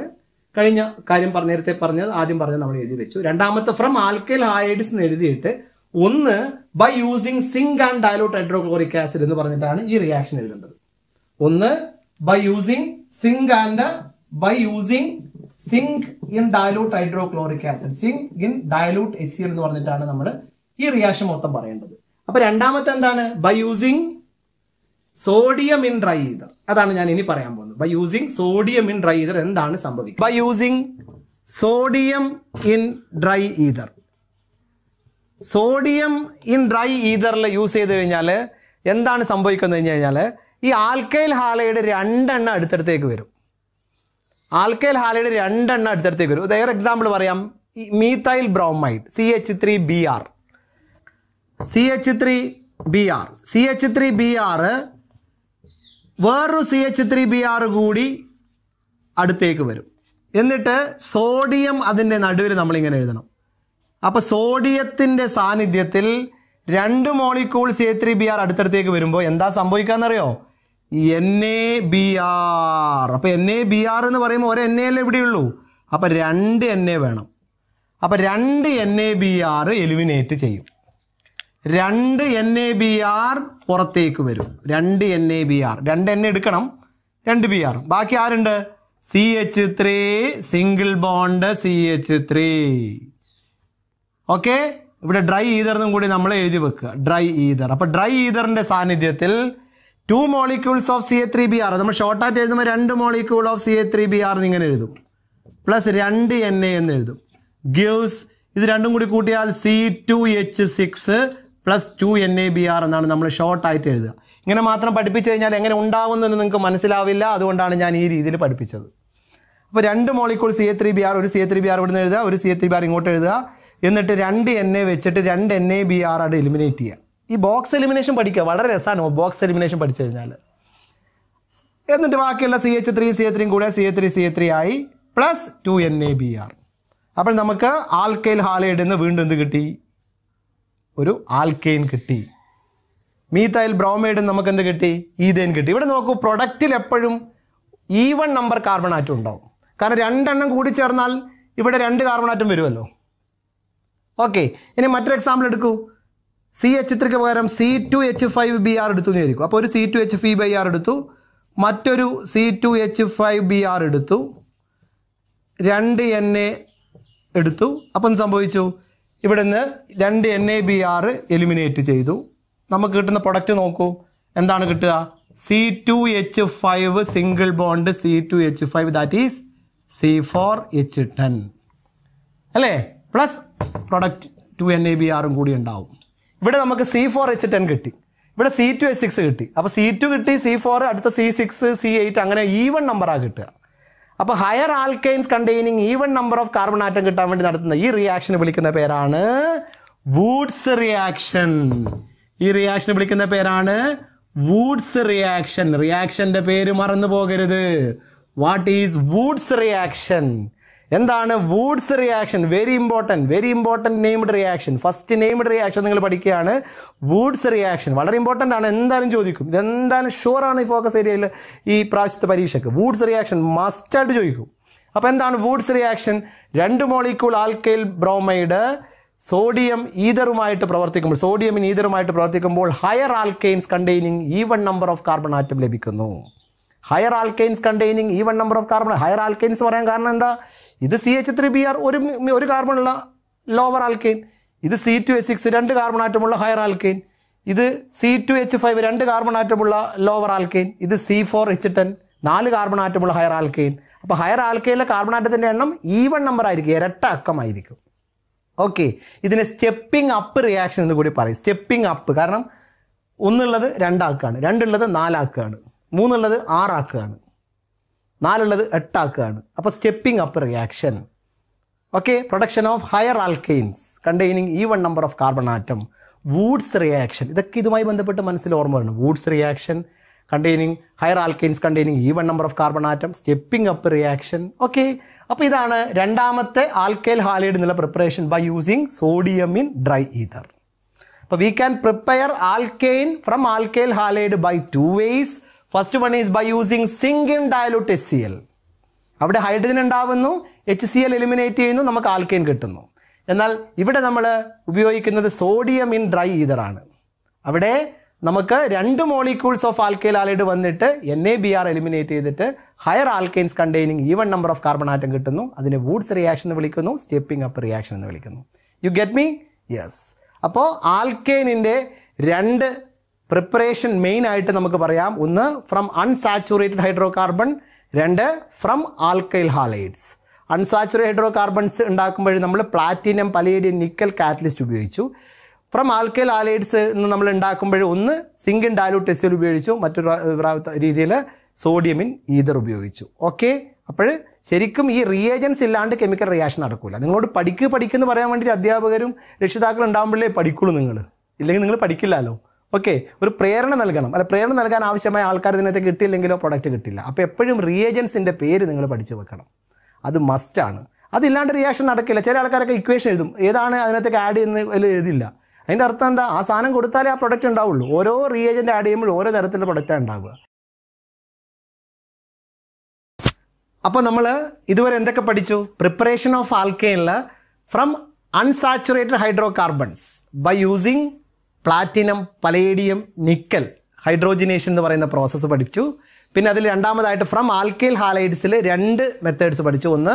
കഴിഞ്ഞ കാര്യം പറഞ്ഞ നേരത്തെ പറഞ്ഞത് ആദ്യം പറഞ്ഞത് നമ്മൾ എഴുതി വെച്ചു രണ്ടാമത്തെ ഫ്രം ആൽക്കൈൽ ഹാലൈഡ്സ് എന്ന് എഴുതിയിട്ട് ഒന്ന് by using zinc and dilute hydrochloric acid എന്ന് പറഞ്ഞിട്ടാണ് ഈ റിയാക്ഷൻ എഴുതേണ്ടത് ഒന്ന് by using zinc and uh, by using zinc in dilute hydrochloric acid zinc in dilute HCl എന്ന് പറഞ്ഞിട്ടാണ് നമ്മൾ ഈ റിയാക്ഷൻ മൊത്തം പറയേണ്ടത് അപ്പൊ രണ്ടാമത്തെ എന്താണ് by using sodium in dry ether അതാണ് ഞാൻ ഇനി പറയാൻ പോകുന്നത് by using sodium in dry ether എന്താണ് സംഭവിക്കുക by using sodium in dry ether sodium in dry ഈതറിൽ യൂസ് ചെയ്ത് കഴിഞ്ഞാൽ എന്താണ് സംഭവിക്കുന്നത് കഴിഞ്ഞ് കഴിഞ്ഞാൽ ഈ ആൽക്കൈൽ ഹാലയുടെ രണ്ടെണ്ണം അടുത്തടുത്തേക്ക് വരും ആൽക്കൈൽ ഹാലയുടെ രണ്ടെണ്ണം അടുത്തടുത്തേക്ക് വരും വേറെ എക്സാമ്പിൾ പറയാം ഈ methyl bromide C H three B R C H three B R C H three B R വേറൊരു C H three B R കൂടി അടുത്തേക്ക് വരും എന്നിട്ട് സോഡിയം അതിൻ്റെ നടുവിൽ നമ്മളിങ്ങനെ എഴുതണം അപ്പോൾ സോഡിയത്തിൻ്റെ സാന്നിധ്യത്തിൽ രണ്ട് molecule C three B R അടുത്തടുത്തേക്ക് വരുമ്പോൾ എന്താ സംഭവിക്കാന്നറിയോ എൻ എ ബി ആർ അപ്പോൾ എൻ എ ബി ആർ എന്ന് പറയുമ്പോൾ ഒരു എൻ എ അല്ലേ ഇവിടെയുള്ളൂ അപ്പോൾ രണ്ട് എൻ എ വേണം അപ്പോൾ രണ്ട് N A B R eliminate ചെയ്യും രണ്ട് എൻ എ ബി ആർ പുറത്തേക്ക് വരും രണ്ട് എൻ എ ബി ആർ രണ്ട് എൻ എടുക്കണം രണ്ട് ബി ആർ ബാക്കി ആരുണ്ട് C H three single bond C H three okay ഇവിടെ ഡ്രൈ ഈതറിനും കൂടി നമ്മൾ എഴുതി വെക്കുക ഡ്രൈ ഈതർ അപ്പോൾ ഡ്രൈ ഈതറിൻ്റെ സാന്നിധ്യത്തിൽ two molecules of C A three B R നമ്മൾ ഷോർട്ടായിട്ട് എഴുതുമ്പോൾ രണ്ട് molecule of C A three B R ഇങ്ങനെ എഴുതും പ്ലസ് രണ്ട് എൻ എ എന്ന് എഴുതും ഗിവ്സ് ഇത് രണ്ടും കൂടി കൂട്ടിയാൽ C two H six plus two N A B R എന്നാണ് നമ്മൾ ഷോർട്ടായിട്ട് എഴുതുക ഇങ്ങനെ മാത്രം പഠിപ്പിച്ചു കഴിഞ്ഞാൽ എങ്ങനെ എന്ന് നിങ്ങൾക്ക് മനസ്സിലാവില്ല അതുകൊണ്ടാണ് ഞാൻ ഈ രീതിയിൽ പഠിപ്പിച്ചത് അപ്പോൾ രണ്ട് molecule C A three B R ഒരു C A three B R നിന്ന് എഴുതുക ഒരു C A three B R ഇങ്ങോട്ട് എഴുതുക എന്നിട്ട് രണ്ട് എൻ എ വെച്ചിട്ട് രണ്ട് എൻ എ ബി ആർ ആയിട്ട് എലിമിനേറ്റ് ചെയ്യുക ഈ ബോക്സ് എലിമിനേഷൻ പഠിക്കുക വളരെ രസമാണ് ബോക്സ് എലിമിനേഷൻ പഠിച്ചു കഴിഞ്ഞാൽ എന്നിട്ട് ബാക്കിയുള്ള C H three C A ത്രീയും കൂടെ C A three C A three ആയി plus two N A B R അപ്പോൾ നമുക്ക് ആൽക്കൈൽ ഹാലൈഡിൽ എന്ന് വീണ്ടും എന്ത് കിട്ടി ഒരു ആൽക്കെയിൻ കിട്ടി മീത്തൈൽ ബ്രോമൈഡ് നമുക്ക് എന്ത് കിട്ടി ഈതേൻ കിട്ടി ഇവിടെ നോക്കൂ പ്രൊഡക്റ്റിൽ എപ്പോഴും ഈവൺ നമ്പർ കാർബൺ ആറ്റം ഉണ്ടാവും കാരണം രണ്ടെണ്ണം കൂടി ചേർന്നാൽ ഇവിടെ രണ്ട് കാർബൺ ആറ്റം വരുമല്ലോ ഓക്കെ ഇനി മറ്റൊരു എക്സാമ്പിൾ എടുക്കൂ സി എച്ച് ത്രിക്ക് പകരം C two H five B R എടുത്തു എന്ന് വിചാരിക്കും അപ്പോൾ ഒരു C two H five B R എടുത്തു മറ്റൊരു C two H five B R എടുത്തു രണ്ട് എൻ എ എടുത്തു അപ്പം സംഭവിച്ചു ഇവിടെ നിന്ന് രണ്ട് N A B R eliminate ചെയ്തു നമുക്ക് കിട്ടുന്ന പ്രൊഡക്റ്റ് നോക്കൂ എന്താണ് കിട്ടുക C two H five single bond C two H five that is C four H ten അല്ലേ plus product two N A B ആറും കൂടി ഉണ്ടാവും ഇവിടെ നമുക്ക് സി ഫോർ എച്ച് ടെൻ കിട്ടി ഇവിടെ സി ടു എച്ച് സിക്സ് കിട്ടി അപ്പോൾ സി ടു കിട്ടി സി ഫോർ അടുത്ത സി സിക്സ് സി എയ്റ്റ് അങ്ങനെ ഈവൺ നമ്പറാണ് കിട്ടുക അപ്പോൾ higher alkanes containing even number of carbon atom കിട്ടാൻ വേണ്ടി നടത്തുന്ന ഈ റിയാക്ഷൻ വിളിക്കുന്ന പേരാണ് വൂഡ്സ് റിയാക്ഷൻ ഈ റിയാക്ഷൻ വിളിക്കുന്ന പേരാണ് വൂഡ്സ് റിയാക്ഷൻ റിയാക്ഷന്റെ പേര് മറന്നു പോകരുത് വാട്ട് ഈസ് വൂഡ്സ് റിയാക്ഷൻ എന്താണ് Wurtz reaction very important very important named reaction first named reaction നിങ്ങൾ പഠിക്കുകയാണ് വൂഡ്സ് റിയാക്ഷൻ വളരെ ഇമ്പോർട്ടൻ്റ് ആണ് എന്തായാലും ചോദിക്കും ഇതെന്തായാലും ഷുവറാണ് ഈ ഫോക്കസ് ഏരിയയിൽ ഈ പ്രാവശ്യത്തെ പരീക്ഷയ്ക്ക് വൂഡ്സ് റിയാക്ഷൻ മസ്റ്റായിട്ട് ചോദിക്കും അപ്പോൾ എന്താണ് വൂഡ്സ് റിയാക്ഷൻ രണ്ട് മോളിക്യൂൾ ആൽക്കൈൽ ബ്രോമൈഡ് സോഡിയം ഈതറുമായിട്ട് പ്രവർത്തിക്കുമ്പോൾ സോഡിയം ഈതറുമായിട്ട് പ്രവർത്തിക്കുമ്പോൾ higher alkanes containing even number of carbon atom ലഭിക്കുന്നു higher alkanes containing even number of carbon higher alkanes പറയാൻ കാരണം എന്താ ഇത് C H three B R ഒരു ഒരു കാർബണുള്ള ലോവർ ആൽക്കെയിൻ ഇത് സി ടു എച്ച് സിക്സ് രണ്ട് കാർബൺ ആറ്റമുള്ള ഹയർ ആൽക്കെയിൻ ഇത് സി ടു എച്ച് ഫൈവ് രണ്ട് കാർബൺ ആറ്റമുള്ള ലോവർ ആൽക്കെയിൻ ഇത് സി ഫോർ എച്ച് ടെൻ നാല് കാർബൺ ആറ്റമുള്ള ഹയർ ആൽക്കെയിൻ അപ്പോൾ ഹയർ ആൽക്കെയിലെ കാർബൺ ആറ്റത്തിൻ്റെ എണ്ണം ഈവൺ നമ്പർ ആയിരിക്കും ഇരട്ട അക്കമായിരിക്കും ഓക്കെ ഇതിനെ സ്റ്റെപ്പിംഗ് അപ്പ് റിയാക്ഷൻ എന്ന് കൂടി പറയും സ്റ്റെപ്പിംഗ് അപ്പ് കാരണം ഒന്നുള്ളത് രണ്ടാക്കാണ് രണ്ടുള്ളത് നാലാക്കാണ് മൂന്നുള്ളത് ആറാക്കാണ് നാലുള്ളത് എട്ടാക്കുകയാണ് അപ്പോൾ stepping up reaction okay production of higher alkanes containing even number of carbon atom Wurtz reaction ഇതൊക്കെ ഇതുമായി ബന്ധപ്പെട്ട് മനസ്സിൽ ഓർമ്മ വരണം Wurtz reaction containing higher alkanes containing even number of carbon atom stepping up reaction okay അപ്പോൾ ഇതാണ് രണ്ടാമത്തെ alkyl halide എന്നുള്ള preparation by using sodium in dry ether അപ്പോൾ we can prepare alkane from alkyl halide by two ways first one is by using zinc in dilute S C L അവിടെ hydrogen ഉണ്ടാവുന്നു H C L eliminate ചെയ്യുന്നു നമുക്ക് alkyne കിട്ടുന്നു എന്നാൽ ഇവിടെ നമ്മൾ ഉപയോഗിക്കുന്നത് സോഡിയം ഇൻ ഡ്രൈ ഈതറാണ് അവിടെ നമുക്ക് രണ്ട് മോളിക്യൂൾസ് ഓഫ് ആൽക്കൈൽ ആലൈഡ് വന്നിട്ട് N A B R eliminate ചെയ്തിട്ട് higher alkanes containing even number of carbon atom കിട്ടുന്നു അതിനെ വൂഡ്സ് റിയാക്ഷൻ എന്ന് വിളിക്കുന്നു സ്റ്റെപ്പിംഗ് അപ്പ് റിയാക്ഷൻ എന്ന് വിളിക്കുന്നു യു ഗെറ്റ് മീ യെസ് അപ്പോൾ ആൽക്കൈനിൻ്റെ രണ്ട് പ്രിപ്പറേഷൻ മെയിൻ ആയിട്ട് നമുക്ക് പറയാം ഒന്ന് ഫ്രം അൺസാച്ചുറേറ്റഡ് ഹൈഡ്രോ കാർബൺ രണ്ട് from alkyl halides unsaturated hydrocarbons ഉണ്ടാക്കുമ്പോൾ നമ്മൾ പ്ലാറ്റിനം പലേഡിയം നിക്കൽ കാറ്റലിസ്റ്റ് ഉപയോഗിച്ചു ഫ്രം ആൽക്കൈൽ ഹാലൈഡ്സ് എന്ന് നമ്മൾ ഉണ്ടാക്കുമ്പോൾ ഒന്ന് സിംഗിൻ ഡാലൂട്ട് എസ്യൂൽ ഉപയോഗിച്ചു മറ്റൊരു രീതിയിൽ സോഡിയമിൻ ഈതർ ഉപയോഗിച്ചു ഓക്കെ അപ്പോൾ ശരിക്കും ഈ റിയേജൻസ് ഇല്ലാണ്ട് കെമിക്കൽ റിയാക്ഷൻ നടക്കില്ല നിങ്ങളോട് പഠിക്കുക പഠിക്കുമെന്ന് പറയാൻ വേണ്ടി അധ്യാപകരും രക്ഷിതാക്കളും ഉണ്ടാകുമ്പോഴേ പഠിക്കുള്ളൂ നിങ്ങൾ ഇല്ലെങ്കിൽ നിങ്ങൾ പഠിക്കില്ലല്ലോ ഓക്കെ ഒരു പ്രേരണ നൽകണം അല്ല പ്രേരണ നൽകാൻ ആവശ്യമായ ആൾക്കാർ ഇതിനകത്ത് കിട്ടിയില്ലെങ്കിലോ പ്രൊഡക്റ്റ് കിട്ടില്ല അപ്പോൾ എപ്പോഴും റിയേജൻസിൻ്റെ പേര് നിങ്ങൾ പഠിച്ചു വെക്കണം അത് മസ്റ്റാണ് അതില്ലാണ്ട് റിയാക്ഷൻ നടക്കില്ല ചില ആൾക്കാരൊക്കെ ഇക്വേഷൻ എഴുതും ഏതാണ് അതിനകത്തേക്ക് ആഡ് ചെയ്യുന്ന എഴുതില്ല അതിൻ്റെ അർത്ഥം എന്താ ആ സാധനം കൊടുത്താലേ ആ പ്രൊഡക്റ്റ് ഉണ്ടാവുള്ളൂ ഓരോ റിയേജൻ്റ് ആഡ് ചെയ്യുമ്പോൾ ഓരോ തരത്തിലുള്ള പ്രൊഡക്റ്റാണ് ഉണ്ടാവുക അപ്പോൾ നമ്മൾ ഇതുവരെ എന്തൊക്കെ പഠിച്ചു പ്രിപ്പറേഷൻ ഓഫ് ആൽക്കെയിനിൽ from unsaturated hydrocarbons by using platinum palladium nickel hydrogenation എന്ന് പറയുന്ന പ്രോസസ്സ് പഠിച്ചു പിന്നെ അതിൽ രണ്ടാമതായിട്ട് ഫ്രം ആൽക്കൈൽ ഹാലൈഡ്സിൽ രണ്ട് മെത്തേഡ്സ് പഠിച്ചു ഒന്ന്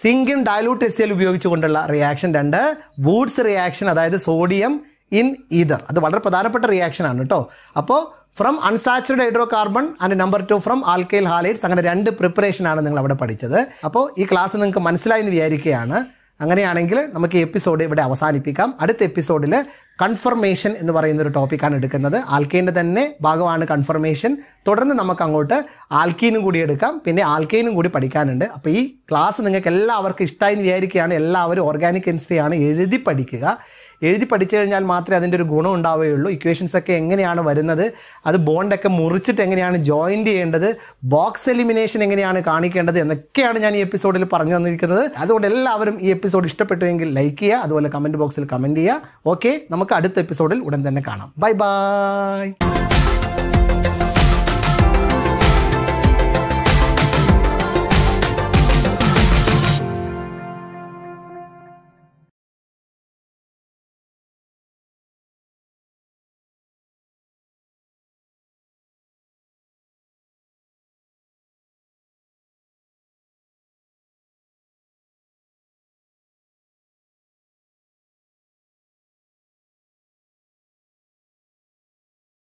സിങ്കിൻ ഡയലൂട്ട് എസ് എൽ ഉപയോഗിച്ചുകൊണ്ടുള്ള റിയാക്ഷൻ രണ്ട് വൂഡ്സ് റിയാക്ഷൻ അതായത് സോഡിയം ഇൻ ഈതർ അത് വളരെ പ്രധാനപ്പെട്ട റിയാക്ഷൻ ആണ് കേട്ടോ അപ്പോൾ from unsaturated hydrocarbon and number two from alkyl halides അങ്ങനെ രണ്ട് പ്രിപ്പറേഷൻ ആണ് നിങ്ങൾ അവിടെ പഠിച്ചത് അപ്പോൾ ഈ ക്ലാസ് നിങ്ങൾക്ക് മനസ്സിലായി എന്ന് വിചാരിക്കുകയാണ് അങ്ങനെയാണെങ്കിൽ നമുക്ക് ഈ എപ്പിസോഡ് ഇവിടെ അവസാനിപ്പിക്കാം അടുത്ത എപ്പിസോഡിൽ കൺഫർമേഷൻ എന്ന് പറയുന്ന ഒരു ടോപ്പിക്കാണ് എടുക്കുന്നത് ആൽക്കേൻ്റെ തന്നെ ഭാഗമാണ് കൺഫർമേഷൻ തുടർന്ന് നമുക്ക് അങ്ങോട്ട് ആൽക്കീനും കൂടി എടുക്കാം പിന്നെ ആൽക്കൈനും കൂടി പഠിക്കാനുണ്ട് അപ്പോൾ ഈ ക്ലാസ് നിങ്ങൾക്ക് എല്ലാവർക്കും ഇഷ്ടമായി വിചാരിക്കുകയാണ് എല്ലാവരും ഓർഗാനിക് കെമിസ്ട്രിയാണ് എഴുതി പഠിക്കുക എഴുതി പഠിച്ചു കഴിഞ്ഞാൽ മാത്രമേ അതിൻ്റെ ഒരു ഗുണം ഉണ്ടാവുകയുള്ളൂ ഇക്വേഷൻസ് ഒക്കെ എങ്ങനെയാണ് വരുന്നത് അത് ബോണ്ടൊക്കെ മുറിച്ചിട്ട് എങ്ങനെയാണ് ജോയിൻറ്റ് ചെയ്യേണ്ടത് ബോക്സ് എലിമിനേഷൻ എങ്ങനെയാണ് കാണിക്കേണ്ടത് എന്നൊക്കെയാണ് ഞാൻ ഈ എപ്പിസോഡിൽ പറഞ്ഞു തന്നിരിക്കുന്നത് അതുകൊണ്ട് എല്ലാവരും ഈ എപ്പിസോഡ് ഇഷ്ടപ്പെട്ടുവെങ്കിൽ ലൈക്ക് ചെയ്യുക അതുപോലെ കമൻറ്റ് ബോക്സിൽ കമൻറ്റ് ചെയ്യുക ഓക്കെ നമുക്ക് അടുത്ത എപ്പിസോഡിൽ ഉടൻ തന്നെ കാണാം ബൈ ബൈ